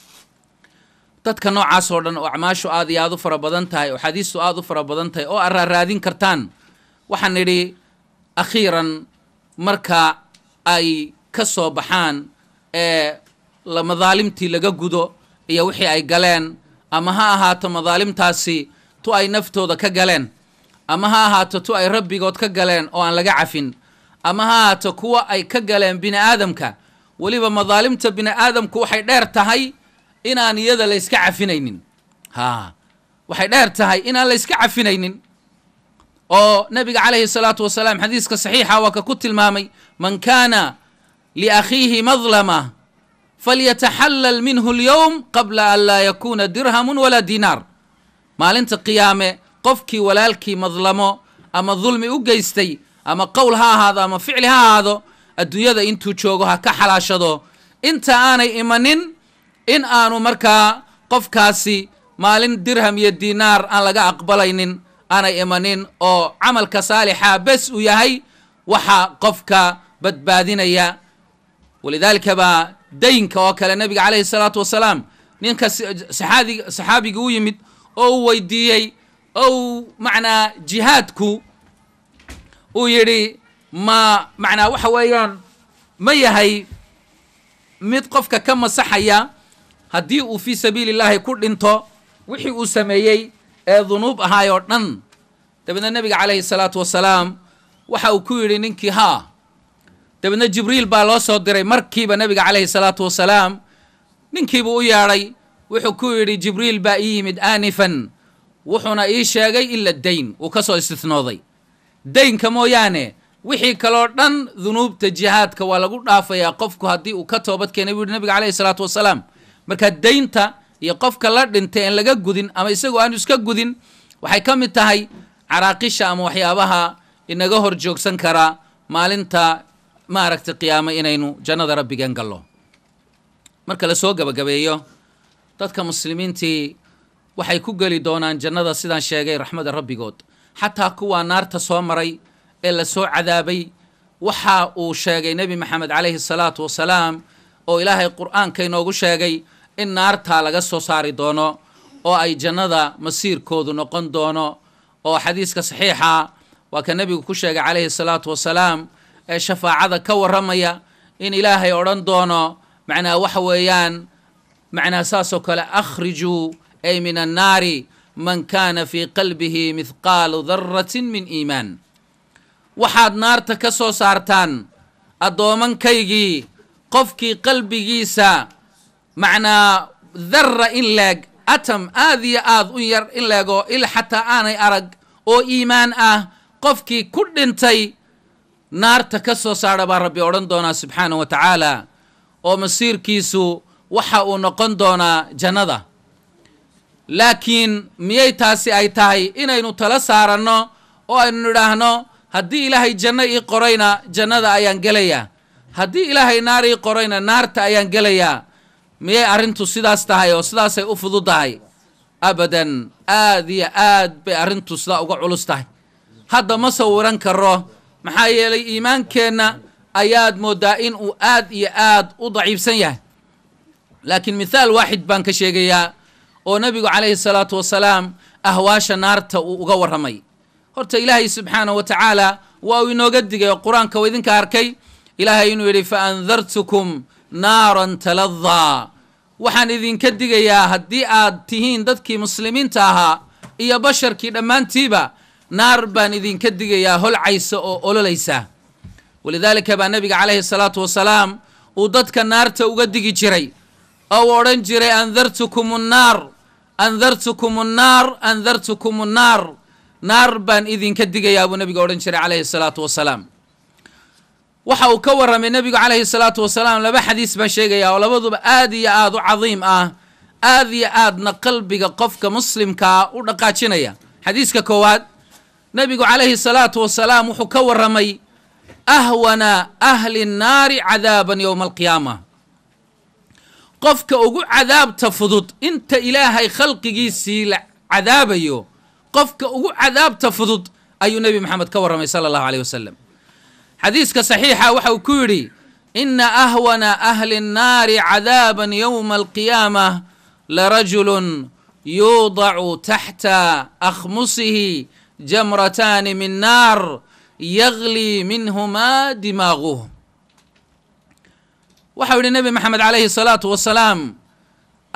dadka noocaas dhan oo acmaashu aad iyo aad u fara badan tahay oo xadiistu aad u fara badan tahay oo araaraadin kartaan waxaan nidhi akhiiran marka ay ka soo baxaan ee madaalimtii laga gudo iyo wixii ay galeen ama ha ahaato madaalimtaasi tu ay naftooda ka galeen ama ha ahaato tu ay rabbigood ka galeen oo aan laga cafin ama ha haato kuwa ay ka galeen bini aadamka weliba madaalimta bini aadamku waxay dheer tahay inaan iyada layska cafinaynin ha waxay dheer tahay inaan layska cafinaynin oo nabiga calayhi salaatu wasalaam xadiiska saxiixa waa ka ku tilmaamay man kaana liakhiihi madlama falyataxallal minhu alyowm qabla an laa yakuuna dirhamun walaa dinaar maalinta qiyaame qofkii walaalkii madlamo ama dulmi u geystay ama qowl ha ahaado ama ficli ha ahaado adduunyada intuu joogo ha ka xalaashado inta aanay imanin in aanu markaa qofkaasi maalin dirham iyo diinaar aan laga aqbalaynin aanay imanin oo camalka saalixa bes uu yahay waxaa qofka badbaadinaya walidaalika baa daynka oo kale nebiga calayhi salaatu wasalaam ninka saxaabiga u yimid oo uu weydiiyey oo uu macnaa jihaadku uu yidhi ma macnaa waxa weeyaan ma yahay mid qofka ka masaxaya haddii uu fii sabiili illaahi ku dhinto wixii uu sameeyey ee dunuub ahaay oo dhan dabeedna nebiga calayhi salaatu wasalaam waxa uu ku yidhi ninkii haa dabeedna jibriil baa loo soo diray markiiba nebiga calayhi salaatu wasalaam ninkiibuu u yeedhay wuxuu ku yidhi jibriil baa ii yimid aanifan wuxuuna ii sheegay ila dayn uu ka soo istinooday daynka mooyaane wixii kaloo dhan dunuubta jihaadka waa lagu dhaafayaa qofku haddii uu ka toobad keenay buu yihi nabiga caleyhi salaatu wasalaam marka daynta iyo qofka la dhintay in laga gudin ama isagoo aanu iska gudin waxay ka mid tahay caraaqisha ama waxyaabaha inaga hor joogsan kara maalinta maaragtay qiyaamo inaynu jannada rabbigan gallo marka lasoo gabagabeeyo dadka muslimiintii waxay ku geli doonaan jannada sidaan sheegay raxmada rabbigood xataa kuwa naarta soo maray ee lasoo cadaabay waxa uu sheegay nebi maxamed calayhi salaatu wasalaam oo ilaahay qur'aanka inoogu sheegay in naartaa laga soo saari doono oo ay jannada masiirkoodu noqon doono oo xadiiska saxiixa waa ka nebigu ku sheegay calayhi salaatu wasalaam ee shafaacada ka warramaya in ilaahay odhan doono macnaa waxa weeyaan macnaa saasoo kale akhrijuu ay min annaari man kaana fii qalbihi mithqaalu darratin min iimaan waxaad naarta ka soo saartaan addoomankaygii qofkii qalbigiisa macnaa darra in leeg atam aad iyo aad u yar in leego il xataa aanay arag oo iimaan ah qofkii ku dhintay naarta ka soo saara baa rabbi odhan doonaa subxaanah wa tacaala oo masiirkiisu waxa uu noqon doonaa jannada laakiin miyay taasi ay tahay inaynu tala saaranno oo aynu nidhaahno haddii ilaahay janno ii qorayna jannada ayaan gelayaa haddii ilaahay naar ii qorayna naarta ayaan gelayaa miyay arrintu sidaas tahay oo sidaasay u fududahay abadan aad iyo aad bay arrintu sidaa uga culus tahay hadda ma sawiran karo maxaa yeelay iimaankeenna ayaad mooddaa in uu aad iyo aad u daciifsan yahay laakiin mithaal waaxid baan ka sheegayaa oo nabigu calayhi salaatu wasalaam ahwaasha naarta uu uga warramay horta ilaahay subxaana wa tacaala waa uu inooga digay oo qur-aanka wa idinka arkay ilaahay inuu yidhi fa andartukum naaran taladaa waxaan idinka digayaa haddii aad tihiin dadkii muslimiinta ahaa iyo basharkii dhammaantiiba naar baan idinka digayaa holcaysa oo ololaysa walidaalika baa nebiga calayhi salaatu wasalaam uu dadka naarta uga digi jiray oo u odhan jiray andartukum nnaar andartukum annaar andartukum annaar naar baan idinka digayaa buu nebiga odhan jiray calayhi salaatu wasalaam waxa uu ka warramay nebigu calayhi salaatu wasalaam laba xadiis baan sheegayaa oo labaduba aad iyo aad u cadiim ah aad iyo aadna qalbiga qofka muslimkaa u dhaqaajinaya xadiiska koowaad nebigu calayhi salaatu wasalaam wuxuu ka warramay ahwana ahli nnaari cadaaban yowma alqiyaama qofka ugu cadaabta fudud inta ilaahay khalqigiisii la cadaabayo qofka ugu cadaabta fudud ayuu nebi maxamed ka warramay sala allahu aleyh wasalam xadiiska saxiixa waxa uu ku yidhi ina ahwana ahli nnaari cadaaban yowma alqiyaamah larajulun yuudacu taxta akhmusihi jamrataani min naar yaglii minhumaa dimaaguh waxau yidhi nebi maxamed calayhi salaatu wasalaam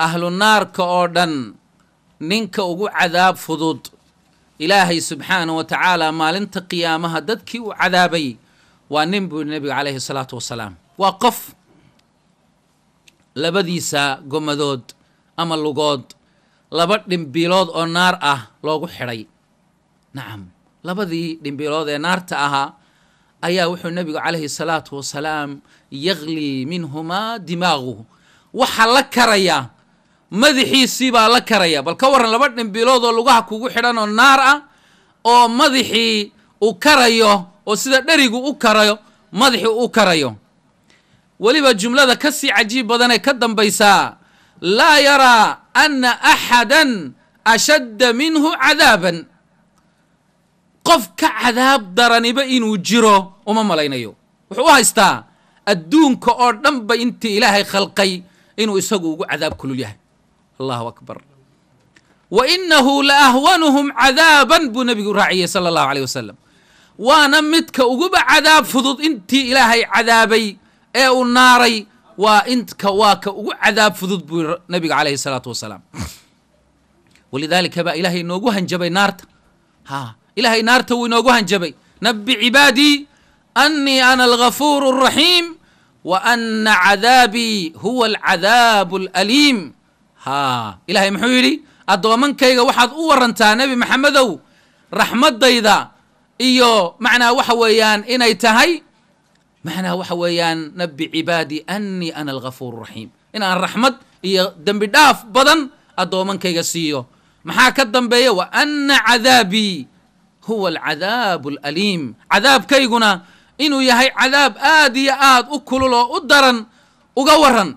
ahlu naarka oo dhan ninka ugu cadaab fudud ilaahay subxaana wa tacaala maalinta qiyaamaha dadkii uu cadaabay waa nin buu yidhi nebigu calayhi salaatu wasalaam waa qof labadiisa gomadood ama lugood laba dhimbiilood oo naar ah loogu xidhay nacam labadii dhimbiilood ee naarta ahaa ayaa wuxuu nebigu calayhi salaatu wasalaam yaklii minhumaa dimaaguhu waxaa la karayaa madaxiisiibaa la karaya bal ka waran laba dhimbiloodoo lugaha kugu xidhan oo naar ah oo madaxii u karayo oo sida dherigu u karayo madaxi u karayo weliba jumlada ka sii cajiib badanee ka dambaysaa laa yaraa anna axadan ashadda minhu cadaaban qof ka cadaab daraniba inuu jiro uma malaynayo wuxuu u haystaa adduunka oo dhanba intii ilaahay khalqay inuu isagu ugu cadaab kulul yahay allahu akbar wa inahu la ahwanuhum cadaaban buu nebigu raaciyey sala allahu aleyh wasalam waana midka uguba cadaab fudud intii ilaahay cadaabay ee uu naaray waa inka waa ka ugu cadaab fudud buu nebigu caleyhi salaatu wasalaam walidaalika baa ilaahay inoogu hanjabay naarta ha ilaahay naarta wuu inoogu hanjabay nabi cibaadii أني أنا الغفور الرحيم وأن عذاabي هuوa الcadاaب الأليم ha ilahay muxuu yidhi addoomankayga waxaad u warantaa nebi maxamedow raxmadayda iyo macnaa waxa weeyaan inay tahay macnaa waxa weeyaan nabi cibaadii أnii أna الغafuur الرaحيim in aan raxmad iyo dembi dhaaf badan addoomankayga siiyo maxaa ka dambeeya وأna cadاabii huوa الcadاaب الأليim cadaabkayguna inuu yahay cadaab aad iyo aad u kulul oo u daran uga waran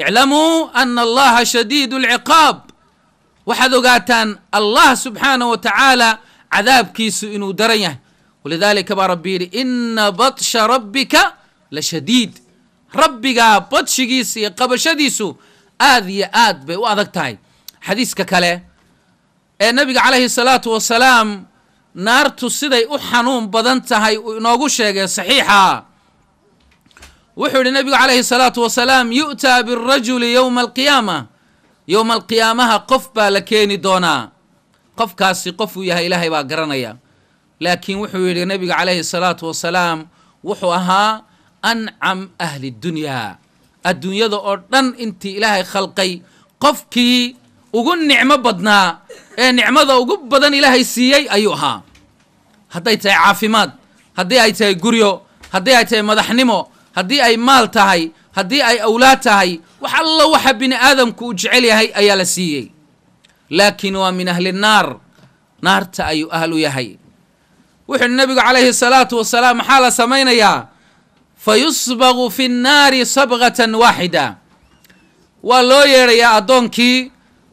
iclamuu ana allaha shadiid alciqaab waxaad ogaataan allah subxaanaه wa cadaabkiisu inuu daran yahay walidaalika baa rabbi yidhi ina badsha rabbika la shadiid rabbigaa badshigiisa iyo qabashadiisu aad iyo aad bay u adag tahay xadiiska kale ee nabiga calayhi الsalaatu wasalaam naartu siday u xanuun badan tahay uu inoogu sheegay saxiixa wuxuu yidhi nebigu calayhi salaatu wasalaam yu'taa birajuli yowma alqiyaama yowma alqiyaamaha qof baa la keeni doonaa qofkaasi qofuu yahay ilaahay baa garanaya laakiin wuxuu yidhi nebigu calayhi salaatu wasalaam wuxuu ahaa ancam ahli dunyaa adduunyada oo dhan intii ilaahay khalqay qofkii ugu nicmo badnaa ee nicmada ugu badan ilaahay siiyey ayuu ahaa hadday tahay caafimaad haddii ay tahay guryo haddii ay tahay madaxnimo haddii ay maal tahay haddii ay awlaad tahay wax alla waxa bini aadamku uu jecel yahay ayaa la siiyey laakiin waa min ahli naar naarta ayuu u yahay wuxuu nebigu calayhi salaatu wasalaam maxaa la samaynayaa fa yusbaqu fi nnaari sabqatan waaxida waa loo yeedhayaa addoonkii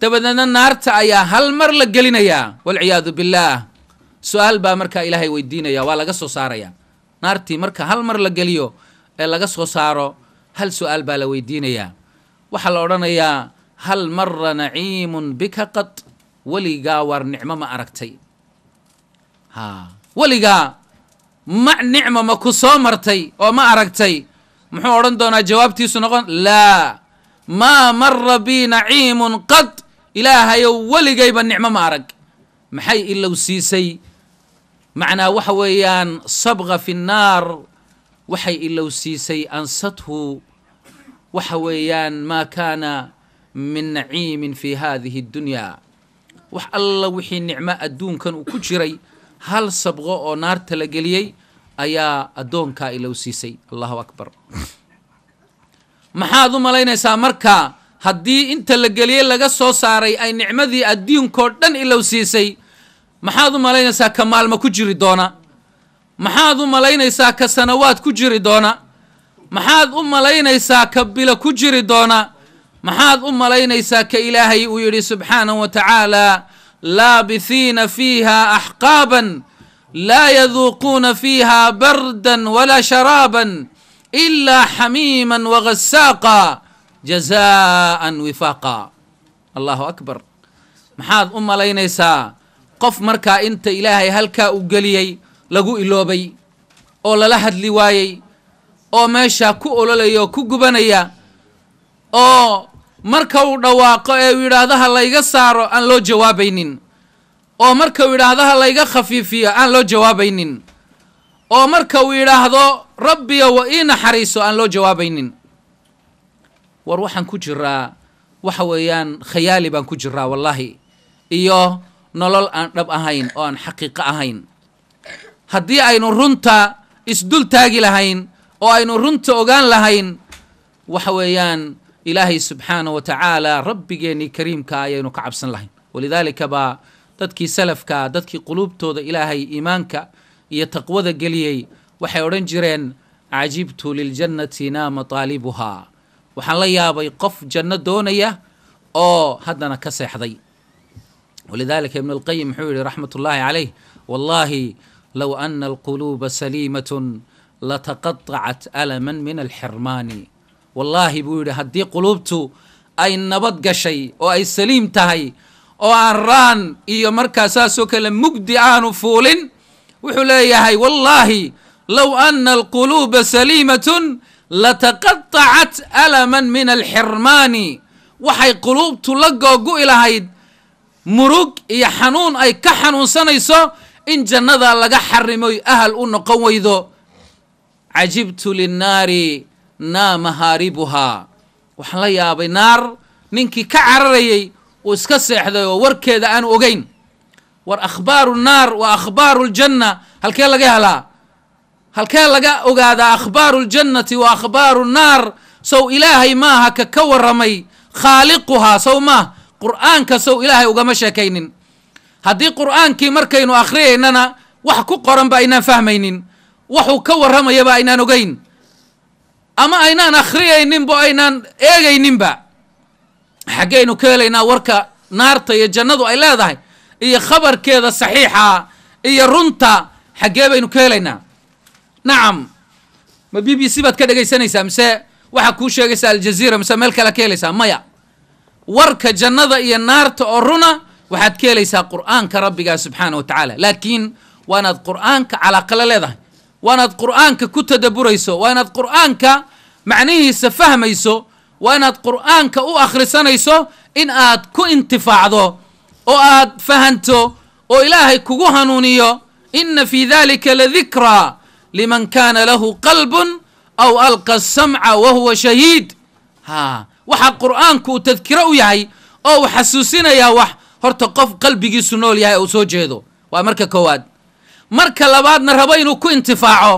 dabadeedna naarta ayaa hal mar la gelinayaa walciyaadu billaah su-aal baa markaa ilaahay weydiinaya waa laga soo saaraya naartii marka hal mar la geliyo ee laga soo saaro hal su-aal baa la weydiinayaa waxaa la odhanayaa hal mara naciimun bika qad weligaa waar nicmo ma aragtay ha weligaa ma nicmo ma ku soo martay oo ma aragtay muxuu odhan doonaa jawaabtiisu noqon laa maa mara bi naciimun qad ilaahayow weligayba nicmo ma arag maxay ilow siisay macnaa waxa weeyaan sabqa fi nnaar waxay ilow siisay ansathu waxa weeyaan maa kaana min naciimin fi hadihi اddunyaa wax alla wixii nicmo adduunkan uu ku jiray hal sabqo oo naarta la geliyey ayaa addoonkaa ilow siisay allahu akbar maxaad u malaynaysaa marka haddii inta la geliyey laga soo saaray ay nicmadii adduunkoo dhan ilow siisay maxaad u malaynaysaa ka maalmo ku jiri doona maxaad u malaynaysaa ka sanawaad ku jiri doona maxaad u malaynaysaa ka bilo ku jiri doona maxaad u malaynaysaa ka ilaahay uu yidhi subxaanahu wa tacaala laabihiina fiiha axqaaban laa yaduuquuna fiiha bardan walaa sharaaban ilaa xamiiman wagasaaqa jazaan wifaaqa allahu akbar maxaad u malaynaysaa qof markaa inta ilaahay halkaa u geliyey lagu iloobay oo lala hadli waayey oo meeshaa ku ololaya oo ku gubanaya oo marka uu dhawaaqo ee uu yidhaahdaha layga saaro aan loo jawaabaynin oo marka uu yidhaahdaha layga khafiifiyo aan loo jawaabaynin oo marka uu yidhaahdo rabbiya wa ii naxariiso aan loo jawaabaynin war waxaan ku jiraa waxa weeyaan khayaali baan ku jiraa wallaahi iyo nolol aan dhab ahayn oo aan xaqiiqo ahayn haddii aynu runta isdul taagi lahayn oo aynu runta ogaan lahayn waxa weeyaan ilaahay subxaanah wa tacaala rabbigeennii kariimka ayaynu ka cabsan lahayn walidaalika baa dadkii salafka dadkii quluubtooda ilaahay iimaanka iyo taqwada geliyey waxay odhan jireen cajibtu liljannati naama taalibuhaa waxaan la yaabay qof janno doonaya oo haddana ka seexday walidaalika ibn اlqayim wuxuu yidhi raxmat ullaahi calayh wallaahi low ana alquluuba saliimatun lataqaطacat alaman min alxirmaani wallaahi buu yidhi haddii quluubtu ay nabad gashay oo ay saliim tahay oo aan raan iyo markaa saasoo kale mugdi aanu fuulin wuxuu leeyahay wallaahi low ana alquluuba saliimatun lataqatacat alaman min alxirmaani waxay quluubtu la googu'i lahayd murug iyo xanuun ay ka xanuunsanayso in jannadaa laga xarimoy ahal u noqon weydo cajibtu linnaari naa mahaaribuhaa waxaan la yaabay naar ninkii ka cararayay uu iska seexday oo warkeeda aanu ogeyn war akhbaaru nnaar wa akhbaaru ljanna halkee laga helaa halkee laga ogaadaa akhbaaru ljannati wa akhbaaru nnaar sow ilaahay maaha ka ka waramay khaaliquhaa sow maah qur'aanka sow ilaahay ugama sheekaynin haddii qur'aankii markaynu akhriyaynana wax ku qoranba aynaan fahmaynin waxuu ka warramayaba aynaan ogeyn ama aynaan akhriyayninba aynaan eegayninba xaggaynu ka helaynaa warka naarta iyo jannadu ay leedahay iyo khabarkeeda saxiixa iyo runta xaggee baynu ka helaynaa nacam ma b b c baad ka dhegaysanaysaa mise waxaa kuu sheegaysa aljaziira mise meel kale ka helaysaa maya warka jannada iyo naarta oo runa waxaad ka helaysaa qur'aanka rabbigaa subxaana wa tacaala laakiin waa inaad qur-aanka calaaqala leedahay waa inaad qur'aanka ku tadabburayso waa inaad qur-aanka macnihiisa fahmayso waa inaad qur-aanka u akhrisanayso in aad ku intifaacdo oo aad fahanto oo ilaahay kugu hanuuniyo inna fii dalika la dikraa liman kaana lahu qalbun aw alqa samca wa huwa shahiid ha waxaa qur'aanku uu tadkiro u yahay oo uu xasuusinayaa wax horta qof qalbigiisu nool yahay uu soo jeedo waa marka koowaad marka labaadna rabo inuu ku intifaaco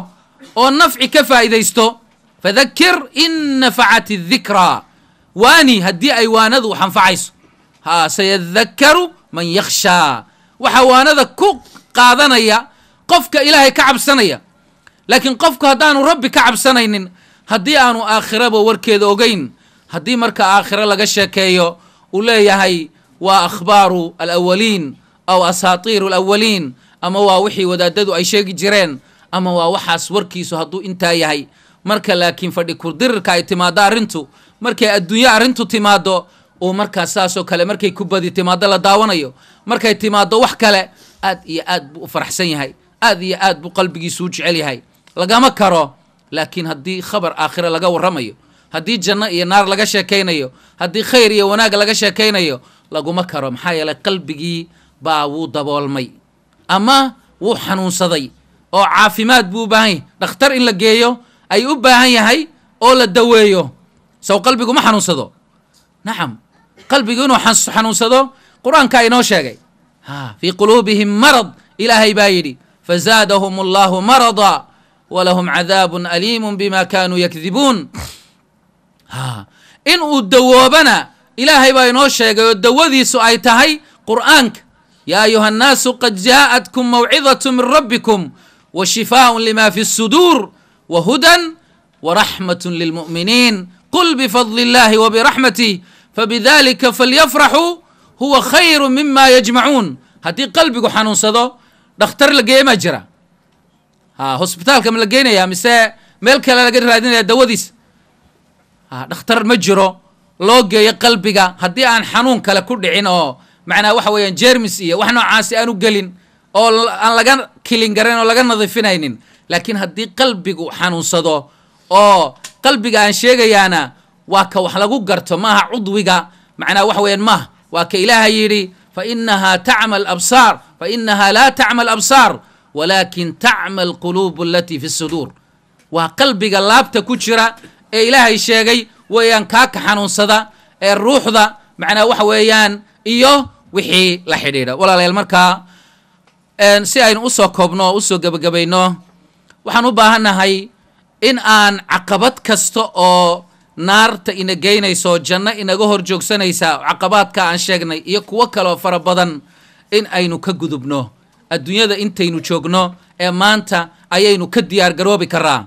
oo nafci ka faa'idaysto fadakir in nafacat dikraa waani haddii ay waanadu wax anfacayso ha sayadakaru man yakhshaa waxaa waanada ku qaadanaya qofka ilaahay ka cabsanaya laakiin qofku haddaanu rabbi ka cabsanaynin haddii aanu aakhiraba warkeeda ogeyn haddii marka aakhiro laga sheekeeyo uu leeyahay waa akhbaaru alawaliin aw asaatiiru alawaliin ama waa wixii wadaadadu ay sheegi jireen ama waa waxaas warkiisu hadduu intaa yahay marka laakiin fadhi kurdirirka ay timaaddo arrintu markay adduunyo arrintu timaaddo oo markaas saasoo kale markay ku timaaddo la daawanayo markay timaaddo wax kale aad iyo aad buu u faraxsan yahay aad iyo aad buu qalbigiisu u jecel yahay lagama karo laakiin haddii khabar aakhira laga warramayo haddii janno iyo naar laga sheekaynayo haddii khayr iyo wanaag laga sheekaynayo laguma karo maxaa yeelay qalbigii baa wuu daboolmay ama wuu xanuunsaday oo caafimaad buu u baahan yahay dhakhtar in la geeyo ay u baahan yahay oo la daweeyo sow qalbigu ma xanuunsado nacam qalbigu inuu xanuunsado qur-aankaa inoo sheegay fii quluubihim marad ilaahay baa yidhi fazaadahum allahu marada wlahum cadaabun aliimun bima kaanuu yakdibuun in uu dawoobana ilaahay baa inoo sheegay oo dawadiisu ay tahay qur'aanka yaa ayuha annaasu qad jaa'atkum mawcidaة min rabbikum wa shifaaءu lima fi الsuduur wa hudan waraxmaة lilmu'miniin qul bifadli اllahi wbiraxmatih fabidalika falyafraxuu huwa khayru mima yajmacuun haddii qalbigu xanuunsado dhakhtar la geemaa jira hosbitaalka ma la geenaya mise meel kale laga raadinaya dawadiis dhakhtar ma jiro loo geeyo qalbiga haddii aan xanuun kale ku dhicin oo macnaha waxa weeyaan jermis iyo wax noocaasi aan u gelin oo aan laga kilin garan oo laga nadiifinaynin laakiin haddii qalbigu xanuunsado oo qalbiga aan sheegayaana waa ka wax lagu garto maaha cudwiga macnaa waxa weyaan maaha waa ka ilaaha yidhi fa inaha tacma absaar fa inaha laa tacmal absaar walaakin tacma alquluubu alatii fi suduur waa qalbiga laabta ku jira ee ilaahay sheegay weeyaan kaaka xanuunsada ee ruuxda macnaa waxa weeyaan iyo wixii la xidhiidha walaalayaal markaa si aynu u koobno oo usoo gebagabayno waxaan u baahannahay in aan caqabad kasta oo naarta ina geynayso janno inaga hor joogsanaysa caqabaadka aan sheegnay iyo kuwo kaloo fara badan in aynu ka gudubno adduunyada intaynu joogno ee maanta ayaynu ka diyaar garoobi karaa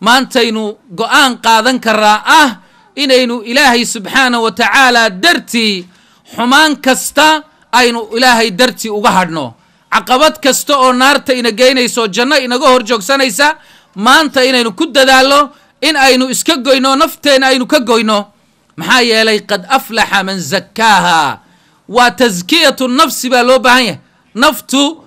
maantaynu go'aan qaadan karaa ah inaynu ilaahay subxaana wa tacaala dartii xumaan kasta aynu ilaahay dartii uga hadhno caqabad kasta oo naarta ina geynayso janno inaga hor joogsanaysa maanta inaynu ku dadaalno in aynu iska goyno nafteena aynu ka goyno maxaa yeelay qad aflaxa man zakkaaha waa taskiyatu nafsi baa loo baahan yahay naftu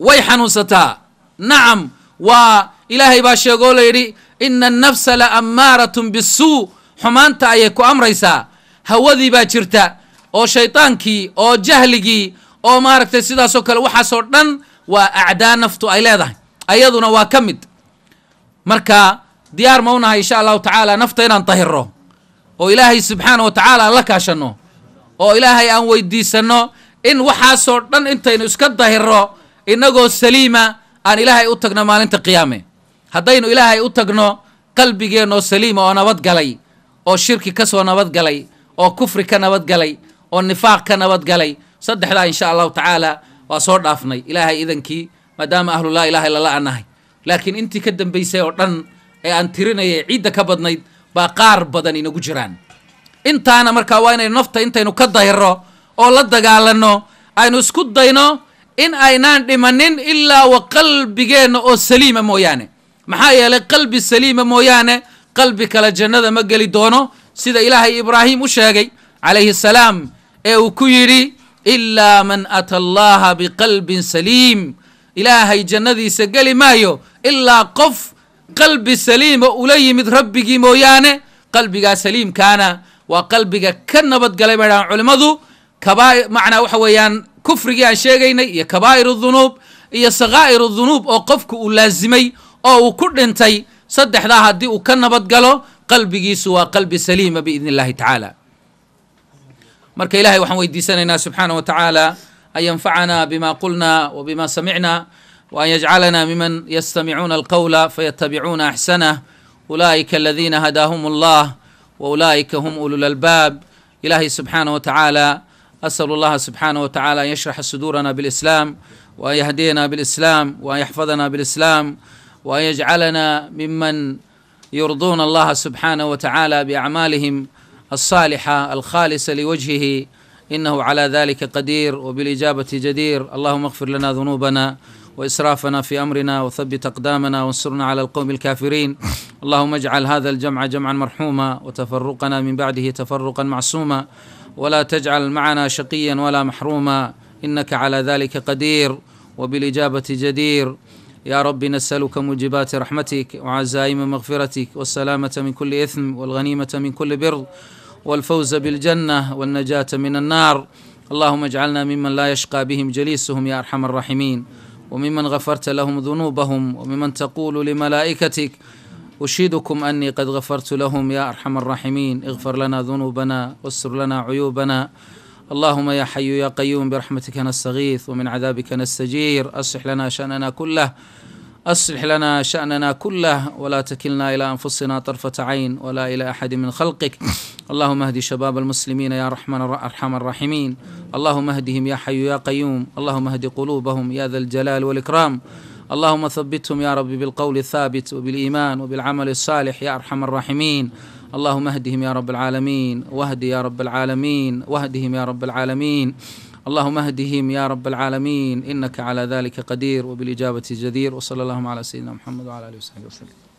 way xanuunsataa nacam waa ilaahay baa sheegoo layidhi ina annafsa la ammaaratun bisuu xumaanta ayay ku amraysaa hawadii baa jirta oo shaydaankii oo jahligii oo maaragtay sidaasoo kale waxaasoo dhan waa acdaa naftu ay leedahay ayaduna waa ka mid marka diyaar ma unahay insha allahu tacaala nafta inaan tahirro oo ilaahay subxaana wa tacaala aan la kaashanno oo ilaahay aan weydiisanno in waxaasoo dhan intaynu iska dahirro innagoo saliima aan ilaahay u tagno maalinta qiyaame haddaynu ilaahay u tagno qalbigeennoo saliima oo nabadgalay oo shirki ka soo nabadgalay oo kufri ka nabadgalay oo nifaaq ka nabadgalay saddexdaa insha allahu tacaala waa soo dhaafnay ilaahay idankii maadaama ahlu laa ilaha ilala anahay laakiin intii ka dambaysay oo dhan ee aan tirinaya ciidda ka badnayd baa qaar badan inagu jiraan intaana markaa waa inaynu nafta intaynu ka dayro oo la dagaalanno aynu isku dayno in aynaan dhimanin ilaa wa qalbigeenna oo saliima mooyaane maxaa yeelay qalbi saliima mooyaane qalbi kale jannada ma geli doono sida ilaahay ibraahim u sheegay calayhi salaam ee uu ku yidhi ilaa man ata allaha biqalbin saliim ilaahay jannadiisa geli maayo ilaa qof qalbi saliima ula yimid rabbigii mooyaane qalbigaa saliimkaana waa qalbiga ka nabadgalay baydhaan culimmadu macnaa waxa weeyaan kufrigii aan sheegaynay iyo kabaa'ir dunuub iyo sakhaa'ir dunuub oo qofku uu laasimay oo uu ku dhintay saddexdaa haddii uu ka nabad qalbigiisu waa qalbi saliima biidn illahi tacaala marka ilahay waxaan weydiisanaynaa subxaana wa tacaala an yanfacanaa bima qulnaa wa bima samicnaa waan yajcalanaa miman yastamicuuna alqowla fayatabicuuna axsanah ulaa'ika aladiina hadaahum allah wa ulaa'ika hum ulul ilaahay subxaana wa tacaala أسأل الله سبحانه وتعالى أن يشرح صدورنا بالإسلام وأن يهدينا بالإسلام وأن يحفظنا بالإسلام وأن يجعلنا ممن يرضون الله سبحانه وتعالى بأعمالهم الصالحة الخالصة لوجهه إنه على ذلك قدير وبالإجابة جدير اللهم اغفر لنا ذنوبنا وإسرافنا في أمرنا وثبت أقدامنا وانصرنا على القوم الكافرين اللهم اجعل هذا الجمع جمعا مرحوما وتفرقنا من بعده تفرقا معصوما ولا تجعل معنا شقيا ولا محروما انك على ذلك قدير وبالاجابه جدير يا رب نسألك موجبات رحمتك وعزائم مغفرتك والسلامة من كل إثم والغنيمة من كل بر والفوز بالجنة والنجاة من النار اللهم اجعلنا ممن لا يشقى بهم جليسهم يا أرحم الراحمين وممن غفرت لهم ذنوبهم وممن تقول لملائكتك أشهدكم أني قد غفرت لهم يا أرحم الراحمين اغفر لنا ذنوبنا واستر لنا عيوبنا اللهم يا حي يا قيوم برحمتك نستغيث ومن عذابك نستجير أصلح لنا شأننا كله أصلح لنا شأننا كله ولا تكلنا إلى أنفسنا طرفة عين ولا إلى أحد من خلقك اللهم اهد شباب المسلمين يا رحمن أرحم الراحمين اللهم اهدهم يا حي يا قيوم اللهم اهد قلوبهم يا ذا الجلال والإكرام اللهم ثبتهم يا رب بالقول الثابت وبالإيمان وبالعمل الصالح يا أرحم الراحمين اللهم اهدهم يا رب العالمين واهد يا رب العالمين واهدهم يا رب العالمين اللهم اهدهم يا رب العالمين إنك على ذلك قدير وبالإجابة جدير وصلى اللهم على سيدنا محمد وعلى آله وصحبه وسلم